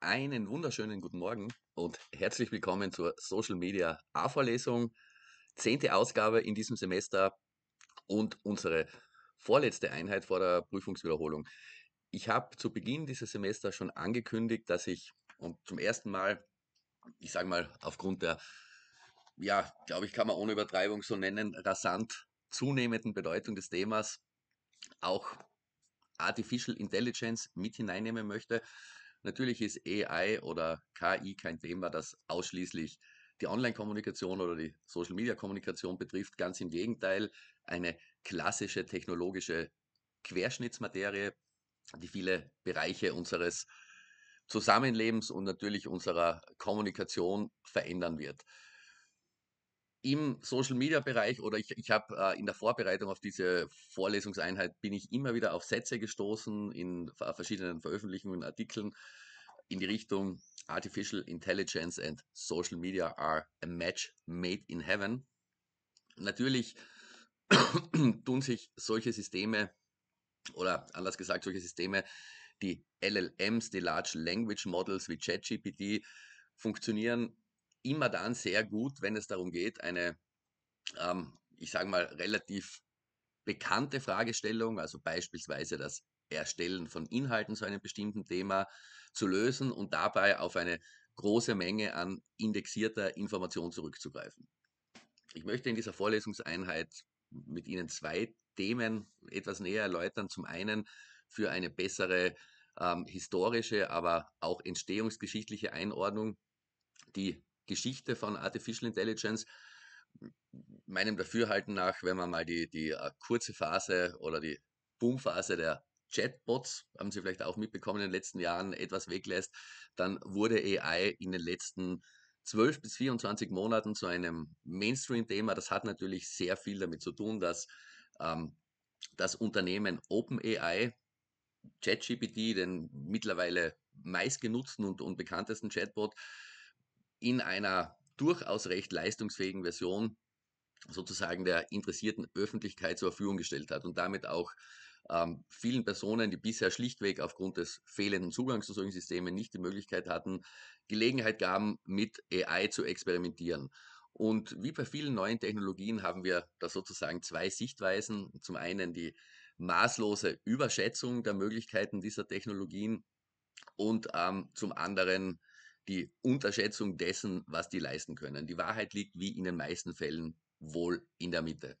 Einen wunderschönen guten Morgen und herzlich willkommen zur Social Media A-Vorlesung. Zehnte Ausgabe in diesem Semester und unsere vorletzte Einheit vor der Prüfungswiederholung. Ich habe zu Beginn dieses Semesters schon angekündigt, dass ich und zum ersten Mal, ich sage mal, aufgrund der, ja, glaube ich, kann man ohne Übertreibung so nennen, rasant zunehmenden Bedeutung des Themas auch Artificial Intelligence mit hineinnehmen möchte. Natürlich ist AI oder KI kein Thema, das ausschließlich die Online-Kommunikation oder die Social-Media-Kommunikation betrifft. Ganz im Gegenteil, eine klassische technologische Querschnittsmaterie, die viele Bereiche unseres Zusammenlebens und natürlich unserer Kommunikation verändern wird im Social Media Bereich oder ich, ich habe äh, in der Vorbereitung auf diese Vorlesungseinheit bin ich immer wieder auf Sätze gestoßen in äh, verschiedenen Veröffentlichungen, Artikeln in die Richtung Artificial Intelligence and Social Media are a match made in heaven. Natürlich tun sich solche Systeme oder anders gesagt solche Systeme, die LLMs, die Large Language Models wie ChatGPT funktionieren immer dann sehr gut, wenn es darum geht, eine, ähm, ich sage mal, relativ bekannte Fragestellung, also beispielsweise das Erstellen von Inhalten zu einem bestimmten Thema, zu lösen und dabei auf eine große Menge an indexierter Information zurückzugreifen. Ich möchte in dieser Vorlesungseinheit mit Ihnen zwei Themen etwas näher erläutern. Zum einen für eine bessere ähm, historische, aber auch entstehungsgeschichtliche Einordnung die Geschichte von Artificial Intelligence meinem Dafürhalten nach, wenn man mal die, die äh, kurze Phase oder die Boomphase der Chatbots, haben Sie vielleicht auch mitbekommen in den letzten Jahren, etwas weglässt, dann wurde AI in den letzten 12 bis 24 Monaten zu einem Mainstream-Thema. Das hat natürlich sehr viel damit zu tun, dass ähm, das Unternehmen OpenAI, ChatGPT, den mittlerweile meistgenutzten und, und bekanntesten Chatbot, in einer durchaus recht leistungsfähigen Version sozusagen der interessierten Öffentlichkeit zur Verfügung gestellt hat und damit auch ähm, vielen Personen, die bisher schlichtweg aufgrund des fehlenden Zugangs zu solchen Systemen nicht die Möglichkeit hatten, Gelegenheit gaben, mit AI zu experimentieren. Und wie bei vielen neuen Technologien haben wir da sozusagen zwei Sichtweisen. Zum einen die maßlose Überschätzung der Möglichkeiten dieser Technologien und ähm, zum anderen die Unterschätzung dessen, was die leisten können. Die Wahrheit liegt, wie in den meisten Fällen, wohl in der Mitte.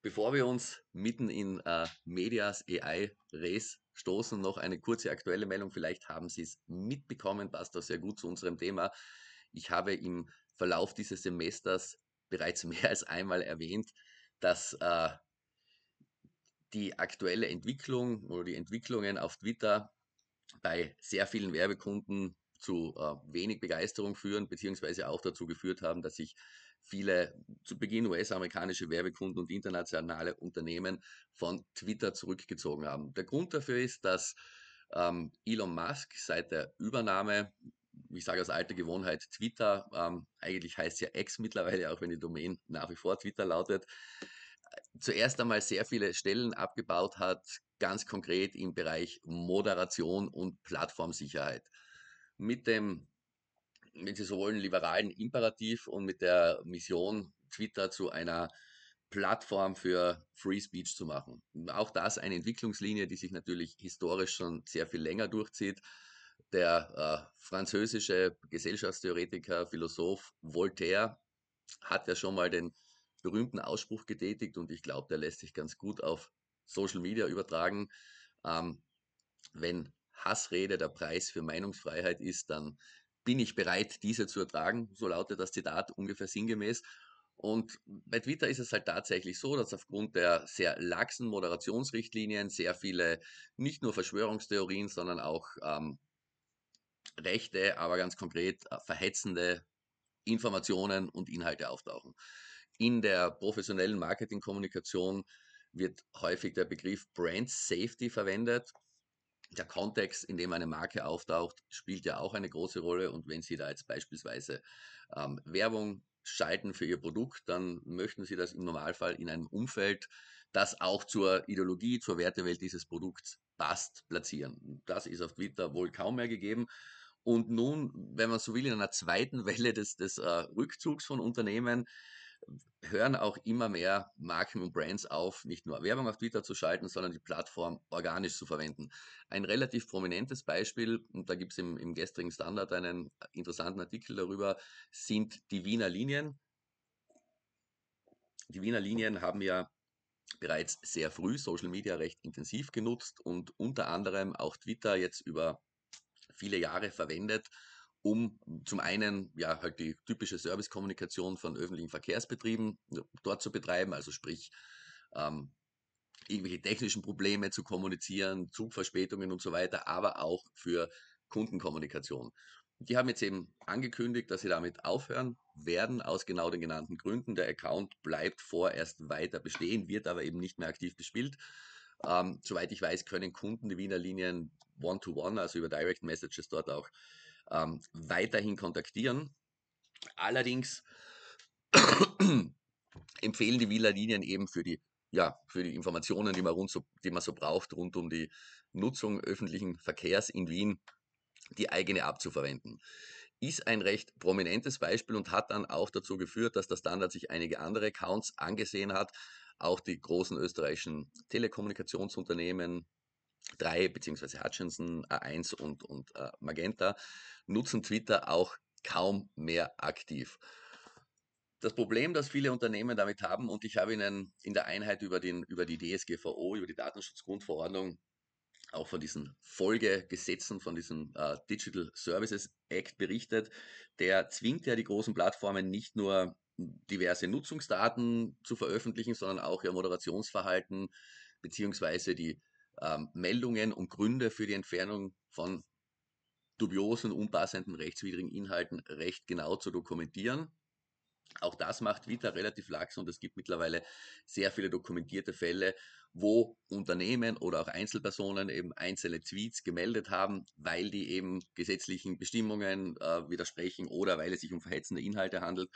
Bevor wir uns mitten in äh, Medias AI Race stoßen, noch eine kurze aktuelle Meldung. Vielleicht haben Sie es mitbekommen, passt das sehr gut zu unserem Thema. Ich habe im Verlauf dieses Semesters bereits mehr als einmal erwähnt, dass äh, die aktuelle Entwicklung oder die Entwicklungen auf Twitter bei sehr vielen Werbekunden zu äh, wenig Begeisterung führen, beziehungsweise auch dazu geführt haben, dass sich viele zu Beginn US-amerikanische Werbekunden und internationale Unternehmen von Twitter zurückgezogen haben. Der Grund dafür ist, dass ähm, Elon Musk seit der Übernahme ich sage aus alter Gewohnheit, Twitter, ähm, eigentlich heißt ja X mittlerweile, auch wenn die Domain nach wie vor Twitter lautet, zuerst einmal sehr viele Stellen abgebaut hat, ganz konkret im Bereich Moderation und Plattformsicherheit mit dem, wenn Sie so wollen, liberalen Imperativ und mit der Mission, Twitter zu einer Plattform für Free Speech zu machen. Auch das eine Entwicklungslinie, die sich natürlich historisch schon sehr viel länger durchzieht. Der äh, französische Gesellschaftstheoretiker, Philosoph Voltaire hat ja schon mal den berühmten Ausspruch getätigt und ich glaube, der lässt sich ganz gut auf Social Media übertragen. Ähm, wenn Hassrede der Preis für Meinungsfreiheit ist, dann bin ich bereit, diese zu ertragen. So lautet das Zitat ungefähr sinngemäß. Und bei Twitter ist es halt tatsächlich so, dass aufgrund der sehr laxen Moderationsrichtlinien sehr viele nicht nur Verschwörungstheorien, sondern auch ähm, rechte, aber ganz konkret äh, verhetzende Informationen und Inhalte auftauchen. In der professionellen Marketingkommunikation wird häufig der Begriff Brand Safety verwendet der Kontext, in dem eine Marke auftaucht, spielt ja auch eine große Rolle. Und wenn Sie da jetzt beispielsweise ähm, Werbung schalten für Ihr Produkt, dann möchten Sie das im Normalfall in einem Umfeld, das auch zur Ideologie, zur Wertewelt dieses Produkts passt, platzieren. Das ist auf Twitter wohl kaum mehr gegeben. Und nun, wenn man so will, in einer zweiten Welle des, des äh, Rückzugs von Unternehmen hören auch immer mehr Marken und Brands auf, nicht nur Werbung auf Twitter zu schalten, sondern die Plattform organisch zu verwenden. Ein relativ prominentes Beispiel, und da gibt es im, im gestrigen Standard einen interessanten Artikel darüber, sind die Wiener Linien. Die Wiener Linien haben ja bereits sehr früh Social Media recht intensiv genutzt und unter anderem auch Twitter jetzt über viele Jahre verwendet, um zum einen ja halt die typische Servicekommunikation von öffentlichen Verkehrsbetrieben äh, dort zu betreiben, also sprich ähm, irgendwelche technischen Probleme zu kommunizieren, Zugverspätungen und so weiter, aber auch für Kundenkommunikation. Die haben jetzt eben angekündigt, dass sie damit aufhören werden, aus genau den genannten Gründen. Der Account bleibt vorerst weiter bestehen, wird aber eben nicht mehr aktiv bespielt. Ähm, soweit ich weiß, können Kunden die Wiener Linien One-to-One, -one, also über Direct Messages dort auch ähm, weiterhin kontaktieren. Allerdings empfehlen die Villa-Linien eben für die, ja, für die Informationen, die man, rund so, die man so braucht, rund um die Nutzung öffentlichen Verkehrs in Wien, die eigene abzuverwenden. Ist ein recht prominentes Beispiel und hat dann auch dazu geführt, dass der Standard sich einige andere Accounts angesehen hat. Auch die großen österreichischen Telekommunikationsunternehmen, 3 beziehungsweise Hutchinson, A1 äh, und, und äh, Magenta nutzen Twitter auch kaum mehr aktiv. Das Problem, das viele Unternehmen damit haben, und ich habe Ihnen in der Einheit über, den, über die DSGVO, über die Datenschutzgrundverordnung, auch von diesen Folgegesetzen, von diesem äh, Digital Services Act berichtet, der zwingt ja die großen Plattformen nicht nur diverse Nutzungsdaten zu veröffentlichen, sondern auch ihr Moderationsverhalten beziehungsweise die ähm, Meldungen und Gründe für die Entfernung von dubiosen, unpassenden, rechtswidrigen Inhalten recht genau zu dokumentieren. Auch das macht Twitter relativ lax und es gibt mittlerweile sehr viele dokumentierte Fälle, wo Unternehmen oder auch Einzelpersonen eben einzelne Tweets gemeldet haben, weil die eben gesetzlichen Bestimmungen äh, widersprechen oder weil es sich um verhetzende Inhalte handelt.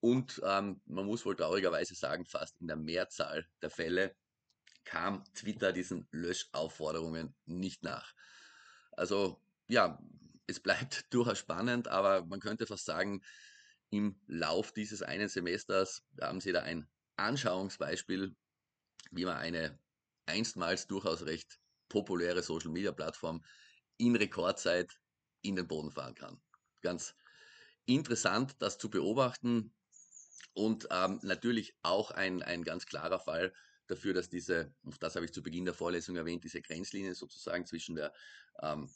Und ähm, man muss wohl traurigerweise sagen, fast in der Mehrzahl der Fälle kam Twitter diesen Löschaufforderungen nicht nach. Also ja, es bleibt durchaus spannend, aber man könnte fast sagen, im Lauf dieses einen Semesters haben Sie da ein Anschauungsbeispiel, wie man eine einstmals durchaus recht populäre Social-Media-Plattform in Rekordzeit in den Boden fahren kann. Ganz interessant, das zu beobachten und ähm, natürlich auch ein, ein ganz klarer Fall dafür, dass diese, und das habe ich zu Beginn der Vorlesung erwähnt, diese Grenzlinie sozusagen zwischen der ähm,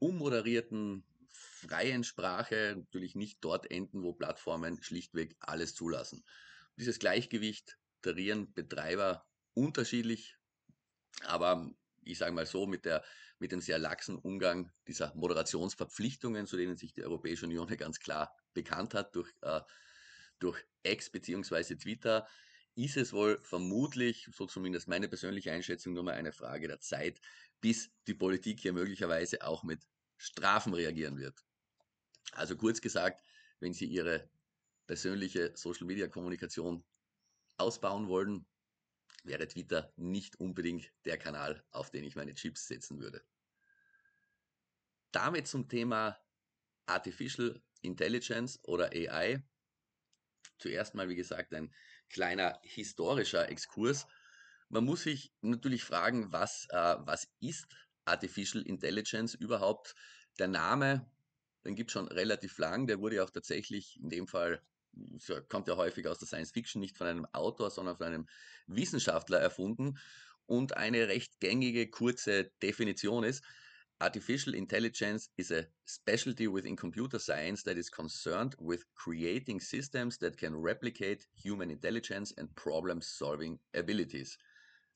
ummoderierten freien Sprache natürlich nicht dort enden, wo Plattformen schlichtweg alles zulassen. Dieses Gleichgewicht tarieren Betreiber unterschiedlich, aber ich sage mal so, mit, der, mit dem sehr laxen Umgang dieser Moderationsverpflichtungen, zu denen sich die Europäische Union ja ganz klar bekannt hat durch, äh, durch X bzw. Twitter, ist es wohl vermutlich, so zumindest meine persönliche Einschätzung, nur mal eine Frage der Zeit, bis die Politik hier möglicherweise auch mit Strafen reagieren wird. Also kurz gesagt, wenn Sie Ihre persönliche Social-Media-Kommunikation ausbauen wollen, wäre Twitter nicht unbedingt der Kanal, auf den ich meine Chips setzen würde. Damit zum Thema Artificial Intelligence oder AI. Zuerst mal, wie gesagt, ein kleiner historischer Exkurs. Man muss sich natürlich fragen, was, äh, was ist Artificial Intelligence überhaupt? Der Name, den gibt es schon relativ lang, der wurde ja auch tatsächlich in dem Fall kommt ja häufig aus der Science Fiction, nicht von einem Autor, sondern von einem Wissenschaftler erfunden und eine recht gängige kurze Definition ist. Artificial intelligence is a specialty within computer science that is concerned with creating systems that can replicate human intelligence and problem solving abilities.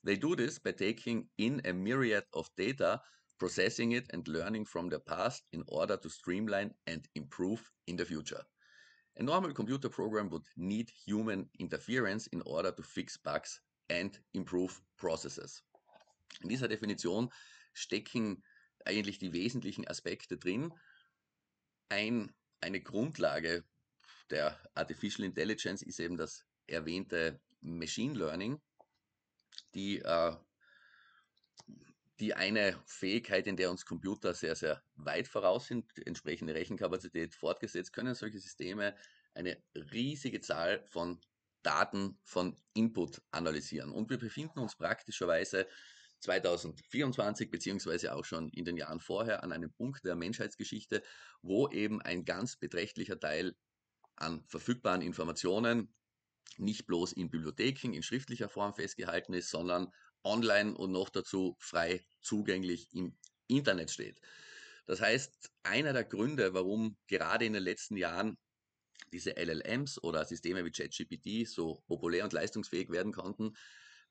They do this by taking in a myriad of data, processing it, and learning from the past in order to streamline and improve in the future. A normal computer program would need human interference in order to fix bugs and improve processes. In dieser Definition stecken eigentlich die wesentlichen Aspekte drin. Ein, eine Grundlage der Artificial Intelligence ist eben das erwähnte Machine Learning, die, äh, die eine Fähigkeit, in der uns Computer sehr, sehr weit voraus sind, entsprechende Rechenkapazität fortgesetzt, können solche Systeme eine riesige Zahl von Daten, von Input analysieren. Und wir befinden uns praktischerweise 2024 beziehungsweise auch schon in den Jahren vorher an einem Punkt der Menschheitsgeschichte, wo eben ein ganz beträchtlicher Teil an verfügbaren Informationen nicht bloß in Bibliotheken in schriftlicher Form festgehalten ist, sondern online und noch dazu frei zugänglich im Internet steht. Das heißt, einer der Gründe, warum gerade in den letzten Jahren diese LLMs oder Systeme wie ChatGPT so populär und leistungsfähig werden konnten,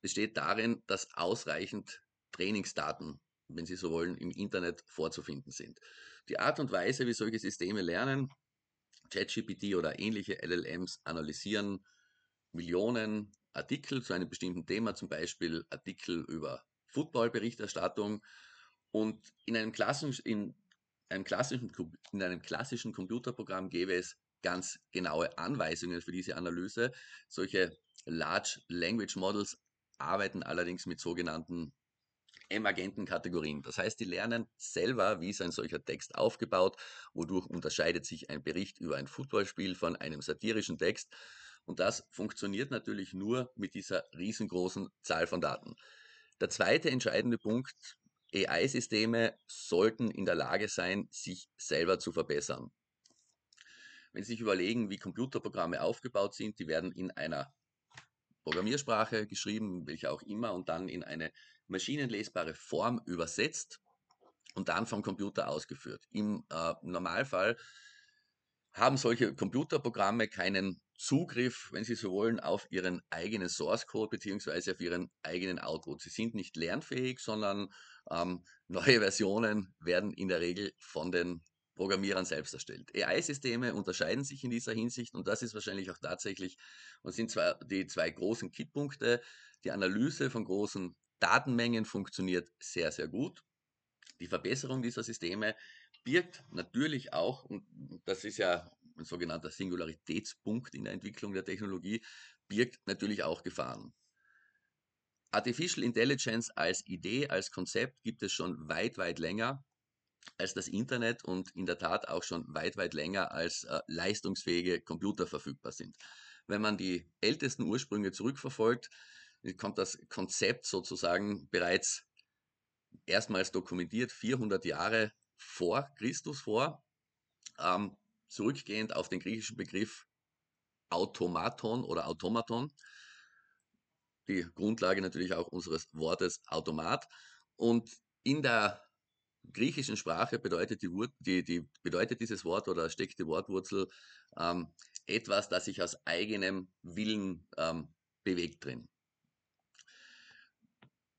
besteht darin, dass ausreichend Trainingsdaten, wenn Sie so wollen, im Internet vorzufinden sind. Die Art und Weise, wie solche Systeme lernen, ChatGPT oder ähnliche LLMs analysieren Millionen Artikel zu einem bestimmten Thema, zum Beispiel Artikel über Football-Berichterstattung. Und in einem, klassischen, in, einem klassischen, in einem klassischen Computerprogramm gäbe es ganz genaue Anweisungen für diese Analyse. Solche Large Language Models arbeiten allerdings mit sogenannten emergenten Kategorien. Das heißt, die lernen selber, wie ist ein solcher Text aufgebaut, wodurch unterscheidet sich ein Bericht über ein Footballspiel von einem satirischen Text. Und das funktioniert natürlich nur mit dieser riesengroßen Zahl von Daten. Der zweite entscheidende Punkt, AI-Systeme sollten in der Lage sein, sich selber zu verbessern. Wenn Sie sich überlegen, wie Computerprogramme aufgebaut sind, die werden in einer Programmiersprache geschrieben, welche auch immer, und dann in eine maschinenlesbare Form übersetzt und dann vom Computer ausgeführt. Im äh, Normalfall haben solche Computerprogramme keinen Zugriff, wenn Sie so wollen, auf Ihren eigenen Source Code beziehungsweise auf Ihren eigenen Output. Sie sind nicht lernfähig, sondern ähm, neue Versionen werden in der Regel von den Programmierern selbst erstellt. AI-Systeme unterscheiden sich in dieser Hinsicht und das ist wahrscheinlich auch tatsächlich und sind zwar die zwei großen Kipppunkte, die Analyse von großen Datenmengen funktioniert sehr, sehr gut. Die Verbesserung dieser Systeme birgt natürlich auch, und das ist ja ein sogenannter Singularitätspunkt in der Entwicklung der Technologie, birgt natürlich auch Gefahren. Artificial Intelligence als Idee, als Konzept gibt es schon weit, weit länger als das Internet und in der Tat auch schon weit, weit länger als äh, leistungsfähige Computer verfügbar sind. Wenn man die ältesten Ursprünge zurückverfolgt, kommt das Konzept sozusagen bereits erstmals dokumentiert 400 Jahre vor Christus vor, ähm, zurückgehend auf den griechischen Begriff Automaton oder Automaton. Die Grundlage natürlich auch unseres Wortes Automat. Und in der griechischen Sprache bedeutet, die, die, die bedeutet dieses Wort oder steckt die Wortwurzel ähm, etwas, das sich aus eigenem Willen ähm, bewegt drin.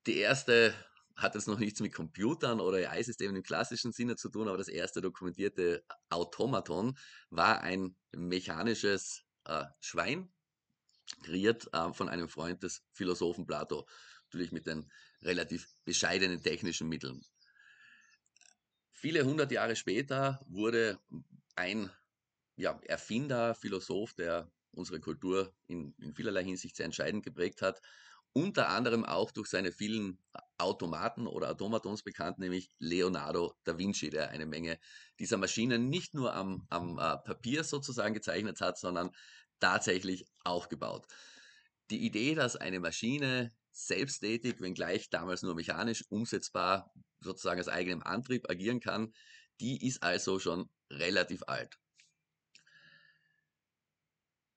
Die erste hat jetzt noch nichts mit Computern oder AI-Systemen im klassischen Sinne zu tun, aber das erste dokumentierte Automaton war ein mechanisches äh, Schwein, kreiert äh, von einem Freund des Philosophen Plato, natürlich mit den relativ bescheidenen technischen Mitteln. Viele hundert Jahre später wurde ein ja, Erfinder, Philosoph, der unsere Kultur in, in vielerlei Hinsicht sehr entscheidend geprägt hat, unter anderem auch durch seine vielen Automaten oder Automatons bekannt, nämlich Leonardo da Vinci, der eine Menge dieser Maschinen nicht nur am, am äh, Papier sozusagen gezeichnet hat, sondern tatsächlich aufgebaut. Die Idee, dass eine Maschine selbsttätig, wenngleich damals nur mechanisch umsetzbar, sozusagen aus eigenem Antrieb agieren kann, die ist also schon relativ alt.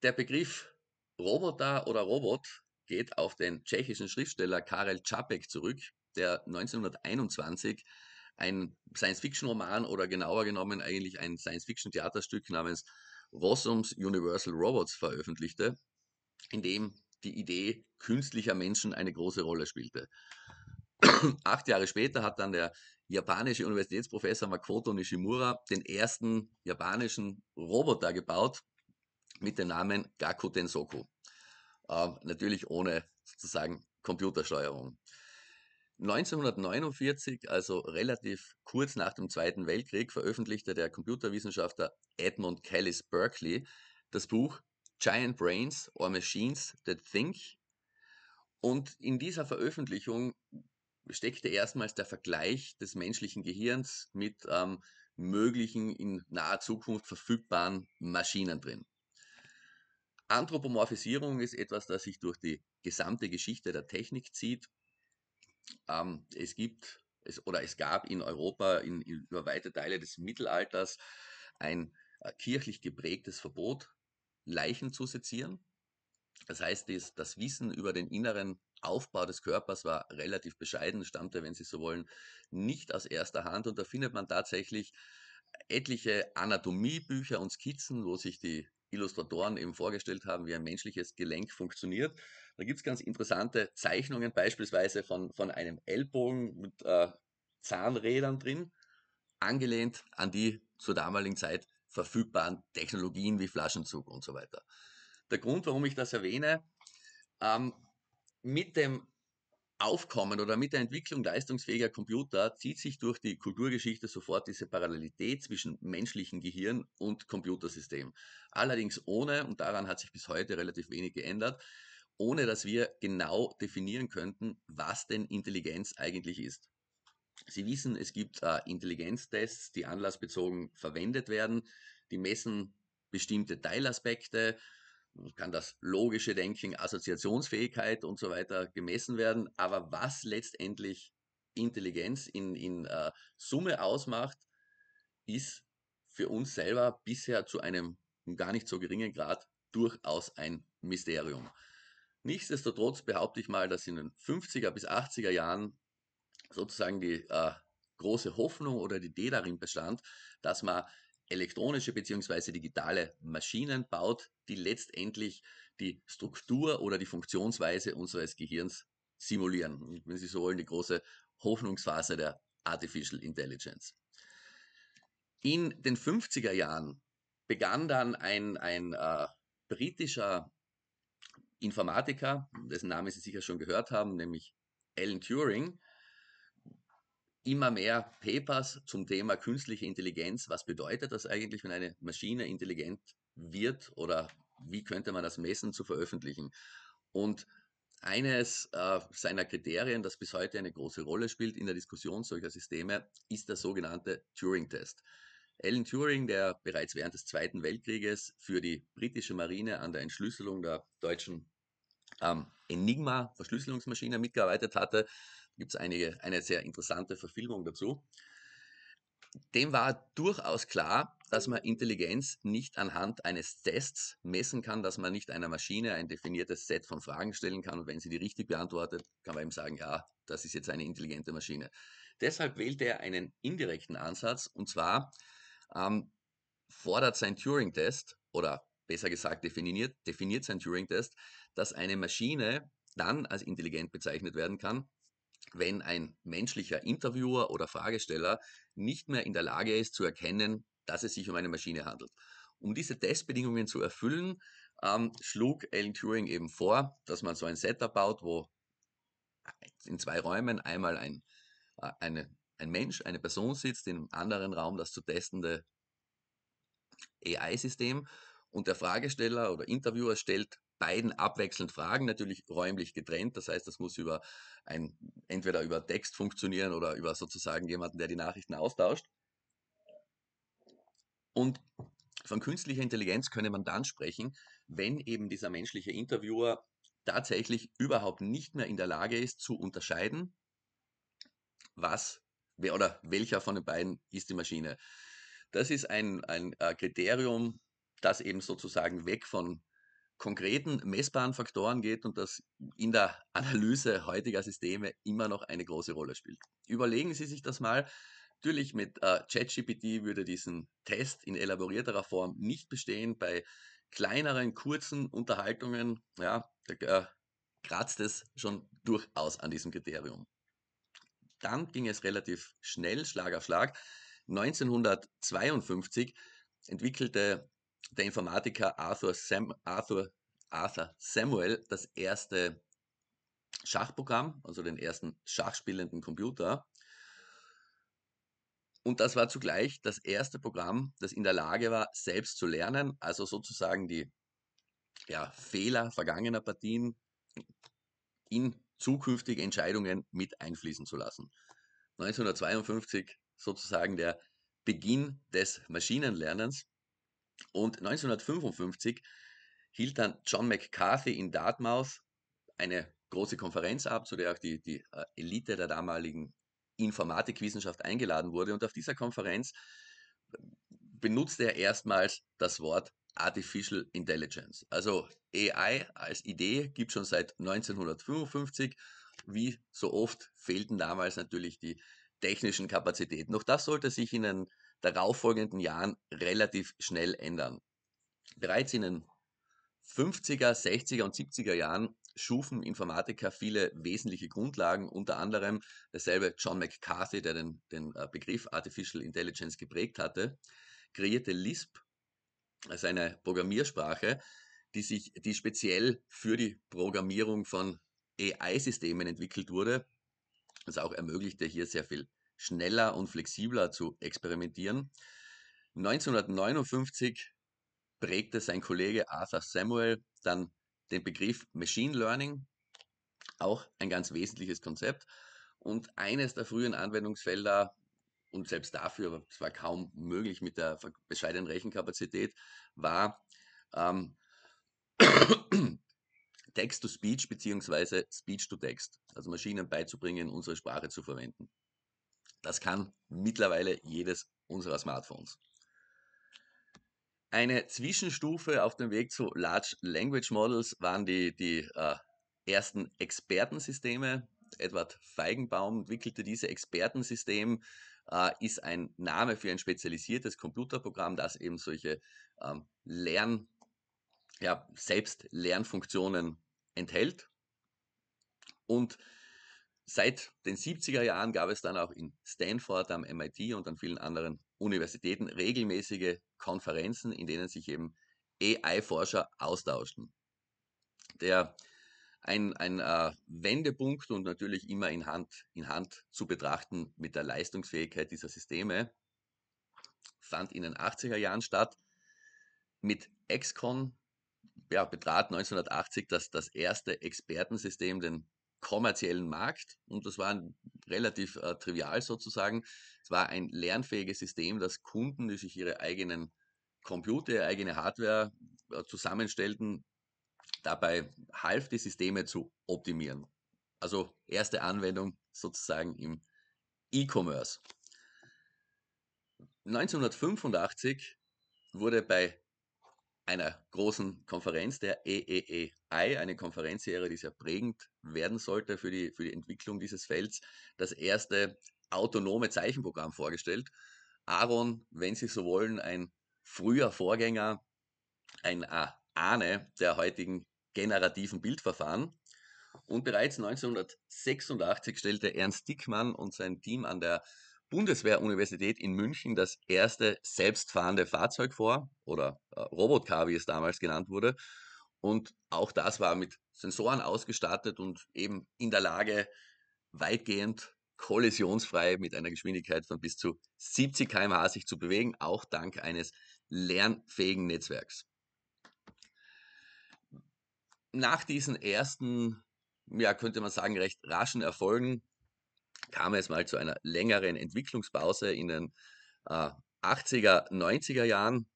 Der Begriff Roboter oder Robot geht auf den tschechischen Schriftsteller Karel Čapek zurück, der 1921 ein Science-Fiction-Roman oder genauer genommen eigentlich ein Science-Fiction-Theaterstück namens Rossums Universal Robots veröffentlichte, in dem die Idee künstlicher Menschen eine große Rolle spielte. Acht Jahre später hat dann der japanische Universitätsprofessor Makoto Nishimura den ersten japanischen Roboter gebaut mit dem Namen Gaku Tensoku äh, natürlich ohne sozusagen Computersteuerung. 1949, also relativ kurz nach dem Zweiten Weltkrieg, veröffentlichte der Computerwissenschaftler Edmund Callis Berkeley das Buch Giant Brains or Machines That Think. Und in dieser Veröffentlichung steckte erstmals der Vergleich des menschlichen Gehirns mit ähm, möglichen in naher Zukunft verfügbaren Maschinen drin. Anthropomorphisierung ist etwas, das sich durch die gesamte Geschichte der Technik zieht. Ähm, es gibt es, oder es gab in Europa in, in über weite Teile des Mittelalters ein äh, kirchlich geprägtes Verbot, Leichen zu sezieren. Das heißt, das, das Wissen über den inneren Aufbau des Körpers war relativ bescheiden, stammte, wenn Sie so wollen, nicht aus erster Hand. Und da findet man tatsächlich äh, etliche Anatomiebücher und Skizzen, wo sich die Illustratoren eben vorgestellt haben, wie ein menschliches Gelenk funktioniert. Da gibt es ganz interessante Zeichnungen, beispielsweise von, von einem Ellbogen mit äh, Zahnrädern drin, angelehnt an die zur damaligen Zeit verfügbaren Technologien wie Flaschenzug und so weiter. Der Grund, warum ich das erwähne, ähm, mit dem Aufkommen oder mit der Entwicklung leistungsfähiger Computer zieht sich durch die Kulturgeschichte sofort diese Parallelität zwischen menschlichem Gehirn und Computersystem. Allerdings ohne, und daran hat sich bis heute relativ wenig geändert, ohne dass wir genau definieren könnten, was denn Intelligenz eigentlich ist. Sie wissen, es gibt äh, Intelligenztests, die anlassbezogen verwendet werden, die messen bestimmte Teilaspekte, kann das logische Denken, Assoziationsfähigkeit und so weiter gemessen werden. Aber was letztendlich Intelligenz in, in äh, Summe ausmacht, ist für uns selber bisher zu einem gar nicht so geringen Grad durchaus ein Mysterium. Nichtsdestotrotz behaupte ich mal, dass in den 50er bis 80er Jahren sozusagen die äh, große Hoffnung oder die Idee darin bestand, dass man elektronische beziehungsweise digitale Maschinen baut, die letztendlich die Struktur oder die Funktionsweise unseres Gehirns simulieren. wenn Sie so wollen, die große Hoffnungsphase der Artificial Intelligence. In den 50er Jahren begann dann ein, ein äh, britischer Informatiker, dessen Name Sie sicher schon gehört haben, nämlich Alan Turing, immer mehr Papers zum Thema künstliche Intelligenz. Was bedeutet das eigentlich, wenn eine Maschine intelligent wird oder wie könnte man das messen zu veröffentlichen? Und eines äh, seiner Kriterien, das bis heute eine große Rolle spielt in der Diskussion solcher Systeme, ist der sogenannte Turing-Test. Alan Turing, der bereits während des Zweiten Weltkrieges für die britische Marine an der Entschlüsselung der deutschen ähm, Enigma-Verschlüsselungsmaschine mitgearbeitet hatte, gibt es einige, eine sehr interessante Verfilmung dazu. Dem war durchaus klar, dass man Intelligenz nicht anhand eines Tests messen kann, dass man nicht einer Maschine ein definiertes Set von Fragen stellen kann und wenn sie die richtig beantwortet, kann man ihm sagen, ja, das ist jetzt eine intelligente Maschine. Deshalb wählte er einen indirekten Ansatz und zwar ähm, fordert sein Turing-Test oder besser gesagt definiert, definiert sein Turing-Test, dass eine Maschine dann als intelligent bezeichnet werden kann, wenn ein menschlicher Interviewer oder Fragesteller nicht mehr in der Lage ist zu erkennen, dass es sich um eine Maschine handelt. Um diese Testbedingungen zu erfüllen, ähm, schlug Alan Turing eben vor, dass man so ein Setup baut, wo in zwei Räumen einmal ein, äh, eine, ein Mensch, eine Person sitzt, im anderen Raum das zu testende AI-System und der Fragesteller oder Interviewer stellt beiden abwechselnd fragen, natürlich räumlich getrennt. Das heißt, das muss über ein, entweder über Text funktionieren oder über sozusagen jemanden, der die Nachrichten austauscht. Und von künstlicher Intelligenz könne man dann sprechen, wenn eben dieser menschliche Interviewer tatsächlich überhaupt nicht mehr in der Lage ist zu unterscheiden, was wer oder welcher von den beiden ist die Maschine. Das ist ein, ein äh, Kriterium, das eben sozusagen weg von konkreten, messbaren Faktoren geht und das in der Analyse heutiger Systeme immer noch eine große Rolle spielt. Überlegen Sie sich das mal. Natürlich mit äh, ChatGPT würde diesen Test in elaborierterer Form nicht bestehen. Bei kleineren, kurzen Unterhaltungen, ja, äh, kratzt es schon durchaus an diesem Kriterium. Dann ging es relativ schnell, Schlag auf Schlag. 1952 entwickelte der Informatiker Arthur, Sam, Arthur, Arthur Samuel das erste Schachprogramm, also den ersten schachspielenden Computer. Und das war zugleich das erste Programm, das in der Lage war, selbst zu lernen, also sozusagen die ja, Fehler vergangener Partien in zukünftige Entscheidungen mit einfließen zu lassen. 1952 sozusagen der Beginn des Maschinenlernens und 1955 hielt dann John McCarthy in Dartmouth eine große Konferenz ab, zu der auch die, die äh, Elite der damaligen Informatikwissenschaft eingeladen wurde. Und auf dieser Konferenz äh, benutzte er erstmals das Wort Artificial Intelligence. Also AI als Idee gibt schon seit 1955. Wie so oft fehlten damals natürlich die technischen Kapazitäten. Doch das sollte sich in den darauffolgenden Jahren relativ schnell ändern. Bereits in den 50er, 60er und 70er Jahren schufen Informatiker viele wesentliche Grundlagen, unter anderem derselbe John McCarthy, der den, den äh, Begriff Artificial Intelligence geprägt hatte, kreierte Lisp als äh, eine Programmiersprache, die sich, die speziell für die Programmierung von AI-Systemen entwickelt wurde das auch ermöglichte hier sehr viel schneller und flexibler zu experimentieren. 1959 prägte sein Kollege Arthur Samuel dann den Begriff Machine Learning, auch ein ganz wesentliches Konzept. Und eines der frühen Anwendungsfelder, und selbst dafür, es kaum möglich mit der bescheidenen Rechenkapazität, war ähm, Text-to-Speech bzw. Speech-to-Text, also Maschinen beizubringen, unsere Sprache zu verwenden. Das kann mittlerweile jedes unserer Smartphones. Eine Zwischenstufe auf dem Weg zu Large Language Models waren die, die äh, ersten Expertensysteme. Edward Feigenbaum entwickelte diese Expertensystem, äh, ist ein Name für ein spezialisiertes Computerprogramm, das eben solche ähm, Lern- ja, selbst Lernfunktionen enthält. Und seit den 70er Jahren gab es dann auch in Stanford, am MIT und an vielen anderen Universitäten regelmäßige Konferenzen, in denen sich eben AI-Forscher austauschten. Der ein, ein äh, Wendepunkt und natürlich immer in Hand, in Hand zu betrachten mit der Leistungsfähigkeit dieser Systeme, fand in den 80er Jahren statt mit Excon, ja, betrat 1980 das, das erste Expertensystem, den kommerziellen Markt. Und das war relativ äh, trivial sozusagen. Es war ein lernfähiges System, das Kunden, die sich ihre eigenen Computer, ihre eigene Hardware äh, zusammenstellten, dabei half, die Systeme zu optimieren. Also erste Anwendung sozusagen im E-Commerce. 1985 wurde bei einer großen Konferenz, der EEEI, eine Konferenzserie, die sehr prägend werden sollte für die, für die Entwicklung dieses Felds, das erste autonome Zeichenprogramm vorgestellt. Aaron, wenn Sie so wollen, ein früher Vorgänger, ein äh, Ahne der heutigen generativen Bildverfahren. Und bereits 1986 stellte Ernst Dickmann und sein Team an der Bundeswehruniversität in München das erste selbstfahrende Fahrzeug vor oder äh, Robotcar, wie es damals genannt wurde. Und auch das war mit Sensoren ausgestattet und eben in der Lage, weitgehend kollisionsfrei mit einer Geschwindigkeit von bis zu 70 km/h sich zu bewegen, auch dank eines lernfähigen Netzwerks. Nach diesen ersten, ja, könnte man sagen, recht raschen Erfolgen kam es mal zu einer längeren Entwicklungspause in den äh, 80er, 90er Jahren.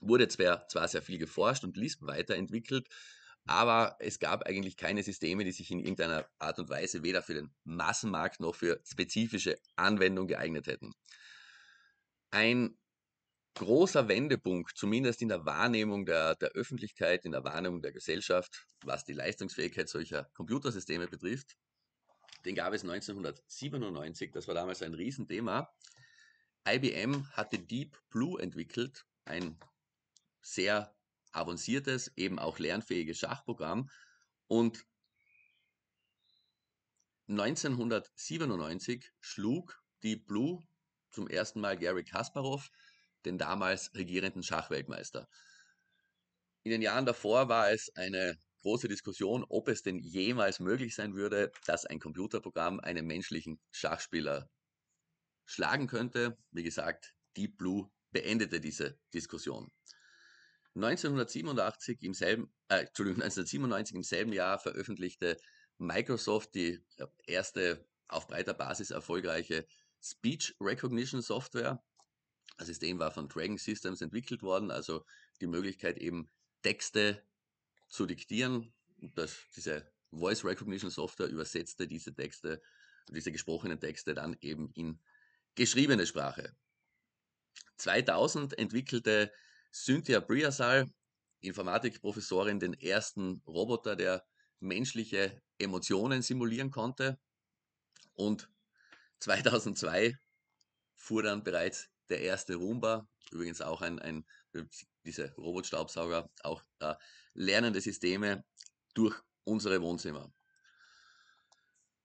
Wurde zwar, zwar sehr viel geforscht und Lisp weiterentwickelt, aber es gab eigentlich keine Systeme, die sich in irgendeiner Art und Weise weder für den Massenmarkt noch für spezifische Anwendung geeignet hätten. Ein großer Wendepunkt, zumindest in der Wahrnehmung der, der Öffentlichkeit, in der Wahrnehmung der Gesellschaft, was die Leistungsfähigkeit solcher Computersysteme betrifft, den gab es 1997, das war damals ein Riesenthema. IBM hatte Deep Blue entwickelt, ein sehr avanciertes, eben auch lernfähiges Schachprogramm. Und 1997 schlug Deep Blue zum ersten Mal Gary Kasparov, den damals regierenden Schachweltmeister. In den Jahren davor war es eine große Diskussion, ob es denn jemals möglich sein würde, dass ein Computerprogramm einen menschlichen Schachspieler schlagen könnte. Wie gesagt, Deep Blue beendete diese Diskussion. 1987 im selben, äh, Entschuldigung, 1997 im selben Jahr veröffentlichte Microsoft die äh, erste auf breiter Basis erfolgreiche Speech Recognition Software. Das System war von Dragon Systems entwickelt worden, also die Möglichkeit eben Texte zu diktieren. Das, diese Voice Recognition Software übersetzte diese Texte, diese gesprochenen Texte dann eben in geschriebene Sprache. 2000 entwickelte Cynthia Briasal, Informatikprofessorin, den ersten Roboter, der menschliche Emotionen simulieren konnte. Und 2002 fuhr dann bereits der erste Roomba, übrigens auch ein, ein diese Robotstaubsauger auch äh, lernende Systeme durch unsere Wohnzimmer.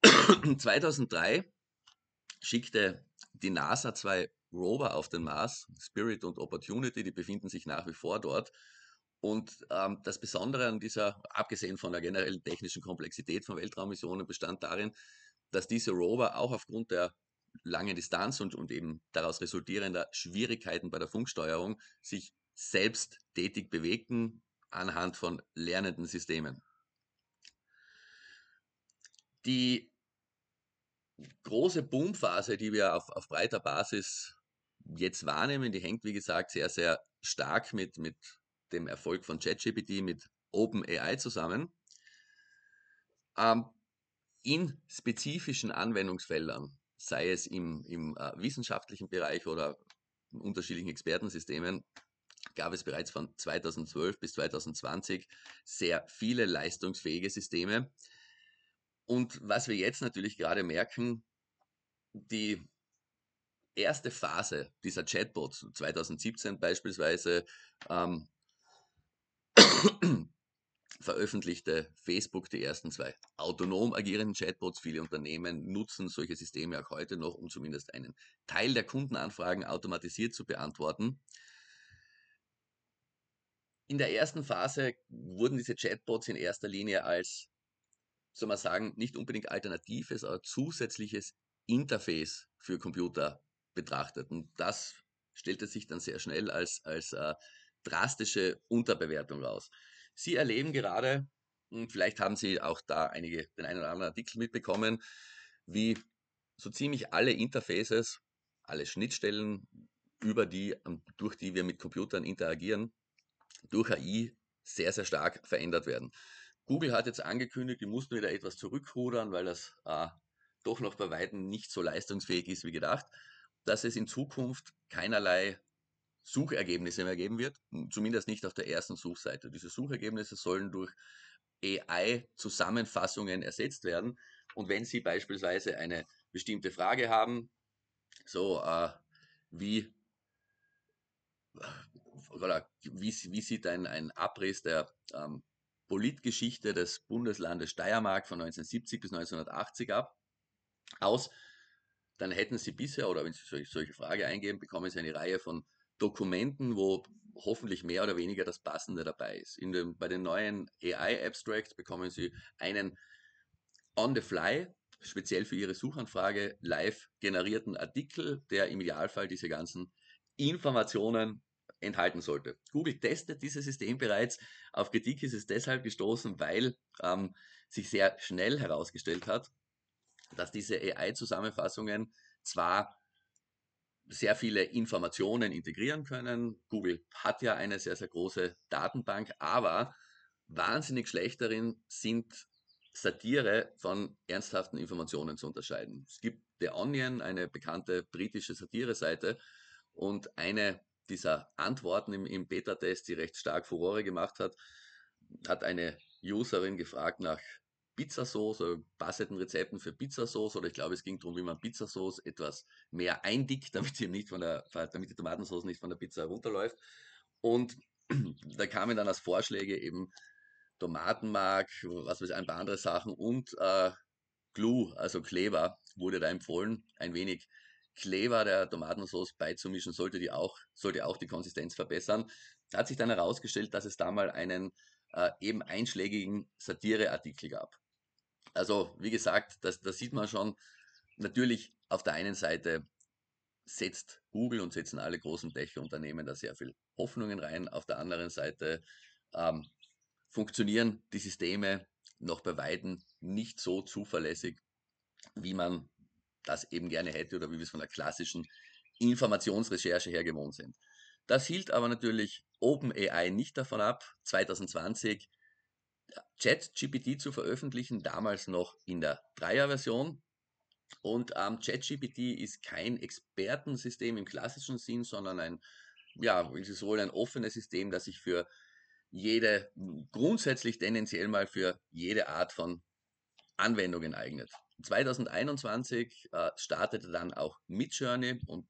2003 schickte die NASA zwei Rover auf den Mars, Spirit und Opportunity, die befinden sich nach wie vor dort. Und ähm, das Besondere an dieser, abgesehen von der generellen technischen Komplexität von Weltraummissionen, bestand darin, dass diese Rover auch aufgrund der langen Distanz und, und eben daraus resultierender Schwierigkeiten bei der Funksteuerung sich selbst tätig bewegten anhand von lernenden Systemen. Die große Boomphase, die wir auf, auf breiter Basis jetzt wahrnehmen, die hängt, wie gesagt, sehr, sehr stark mit, mit dem Erfolg von ChatGPT, mit OpenAI zusammen. Ähm, in spezifischen Anwendungsfeldern, sei es im, im äh, wissenschaftlichen Bereich oder in unterschiedlichen Expertensystemen, gab es bereits von 2012 bis 2020 sehr viele leistungsfähige Systeme. Und was wir jetzt natürlich gerade merken, die erste Phase dieser Chatbots, 2017 beispielsweise, ähm, veröffentlichte Facebook die ersten zwei autonom agierenden Chatbots. Viele Unternehmen nutzen solche Systeme auch heute noch, um zumindest einen Teil der Kundenanfragen automatisiert zu beantworten in der ersten Phase wurden diese Chatbots in erster Linie als, soll man sagen, nicht unbedingt alternatives, aber zusätzliches Interface für Computer betrachtet. Und das stellte sich dann sehr schnell als, als äh, drastische Unterbewertung raus. Sie erleben gerade, und hm, vielleicht haben Sie auch da einige, den einen oder anderen Artikel mitbekommen, wie so ziemlich alle Interfaces, alle Schnittstellen, über die, durch die wir mit Computern interagieren, durch AI sehr, sehr stark verändert werden. Google hat jetzt angekündigt, die mussten wieder etwas zurückrudern, weil das äh, doch noch bei Weitem nicht so leistungsfähig ist wie gedacht, dass es in Zukunft keinerlei Suchergebnisse mehr geben wird, zumindest nicht auf der ersten Suchseite. Diese Suchergebnisse sollen durch AI-Zusammenfassungen ersetzt werden. Und wenn Sie beispielsweise eine bestimmte Frage haben, so äh, wie oder wie, wie sieht ein, ein Abriss der ähm, Politgeschichte des Bundeslandes Steiermark von 1970 bis 1980 ab, aus, dann hätten Sie bisher, oder wenn Sie solche, solche Frage eingeben, bekommen Sie eine Reihe von Dokumenten, wo hoffentlich mehr oder weniger das Passende dabei ist. In dem, bei den neuen AI-Abstracts bekommen Sie einen on the fly, speziell für Ihre Suchanfrage, live generierten Artikel, der im Idealfall diese ganzen Informationen enthalten sollte. Google testet dieses System bereits. Auf Kritik ist es deshalb gestoßen, weil ähm, sich sehr schnell herausgestellt hat, dass diese AI-Zusammenfassungen zwar sehr viele Informationen integrieren können. Google hat ja eine sehr, sehr große Datenbank, aber wahnsinnig schlecht darin sind Satire von ernsthaften Informationen zu unterscheiden. Es gibt The Onion, eine bekannte britische Satire-Seite, und eine dieser Antworten im, im Beta-Test, die recht stark Furore gemacht hat, hat eine Userin gefragt nach Pizzasauce oder also passenden Rezepten für Pizzasauce oder ich glaube, es ging darum, wie man Pizzasauce etwas mehr eindickt, damit sie nicht von der, damit die Tomatensauce nicht von der Pizza runterläuft. Und da kamen dann als Vorschläge eben Tomatenmark, was weiß ich, ein paar andere Sachen und äh, Glue, also Kleber, wurde da empfohlen, ein wenig Kleber der Tomatensauce beizumischen, sollte die auch, sollte auch die Konsistenz verbessern. Hat sich dann herausgestellt, dass es da mal einen äh, eben einschlägigen Satireartikel gab. Also, wie gesagt, das, das sieht man schon. Natürlich auf der einen Seite setzt Google und setzen alle großen Tech-Unternehmen da sehr viel Hoffnungen rein. Auf der anderen Seite ähm, funktionieren die Systeme noch bei Weitem nicht so zuverlässig, wie man das eben gerne hätte oder wie wir es von der klassischen Informationsrecherche her gewohnt sind. Das hielt aber natürlich OpenAI nicht davon ab, 2020 ChatGPT zu veröffentlichen, damals noch in der Dreier-Version. Und ähm, ChatGPT ist kein Expertensystem im klassischen Sinn, sondern ein, ja, es ist wohl ein offenes System, das sich für jede, grundsätzlich tendenziell mal für jede Art von Anwendungen eignet. 2021 äh, startete dann auch Midjourney und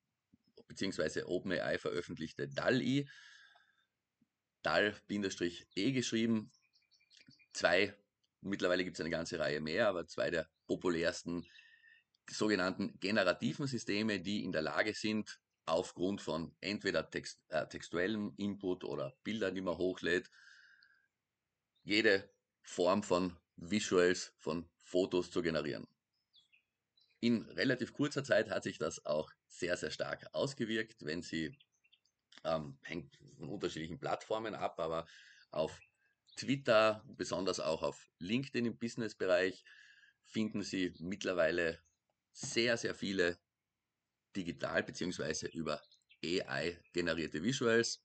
beziehungsweise OpenAI veröffentlichte DALL-E, DAL-E geschrieben. Zwei, mittlerweile gibt es eine ganze Reihe mehr, aber zwei der populärsten sogenannten generativen Systeme, die in der Lage sind, aufgrund von entweder text, äh, textuellem Input oder Bildern, die man hochlädt, jede Form von Visuals, von Fotos zu generieren. In relativ kurzer Zeit hat sich das auch sehr, sehr stark ausgewirkt, wenn Sie, ähm, hängt von unterschiedlichen Plattformen ab, aber auf Twitter, besonders auch auf LinkedIn im Business-Bereich, finden Sie mittlerweile sehr, sehr viele digital bzw. über AI generierte Visuals.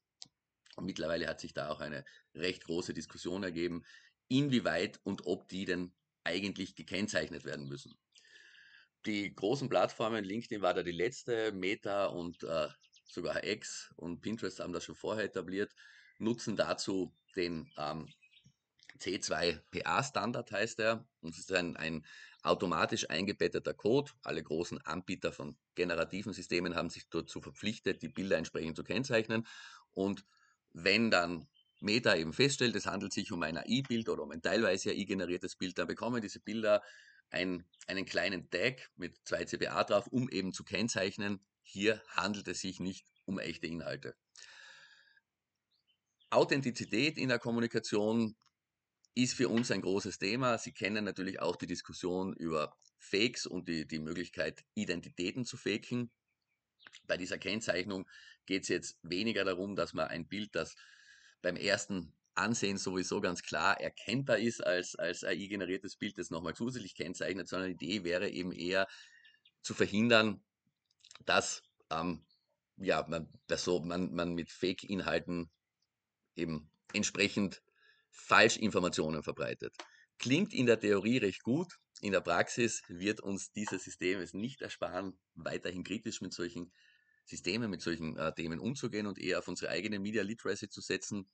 mittlerweile hat sich da auch eine recht große Diskussion ergeben, inwieweit und ob die denn eigentlich gekennzeichnet werden müssen die großen Plattformen, LinkedIn war da die letzte, Meta und äh, sogar X und Pinterest haben das schon vorher etabliert, nutzen dazu den ähm, C2PA-Standard heißt er. Und es ist ein, ein automatisch eingebetteter Code. Alle großen Anbieter von generativen Systemen haben sich dazu verpflichtet, die Bilder entsprechend zu kennzeichnen. Und wenn dann Meta eben feststellt, es handelt sich um ein AI-Bild oder um ein teilweise AI-generiertes Bild, dann bekommen diese Bilder ein, einen kleinen Tag mit zwei cba drauf, um eben zu kennzeichnen, hier handelt es sich nicht um echte Inhalte. Authentizität in der Kommunikation ist für uns ein großes Thema. Sie kennen natürlich auch die Diskussion über Fakes und die, die Möglichkeit, Identitäten zu faken. Bei dieser Kennzeichnung geht es jetzt weniger darum, dass man ein Bild, das beim ersten Ansehen sowieso ganz klar erkennbar ist als, als AI-generiertes Bild, das nochmal zusätzlich kennzeichnet, sondern die Idee wäre eben eher zu verhindern, dass ähm, ja, man, dass so, man, man mit Fake-Inhalten eben entsprechend Falschinformationen verbreitet. Klingt in der Theorie recht gut, in der Praxis wird uns dieses System es nicht ersparen, weiterhin kritisch mit solchen Systemen, mit solchen äh, Themen umzugehen und eher auf unsere eigene Media Literacy zu setzen,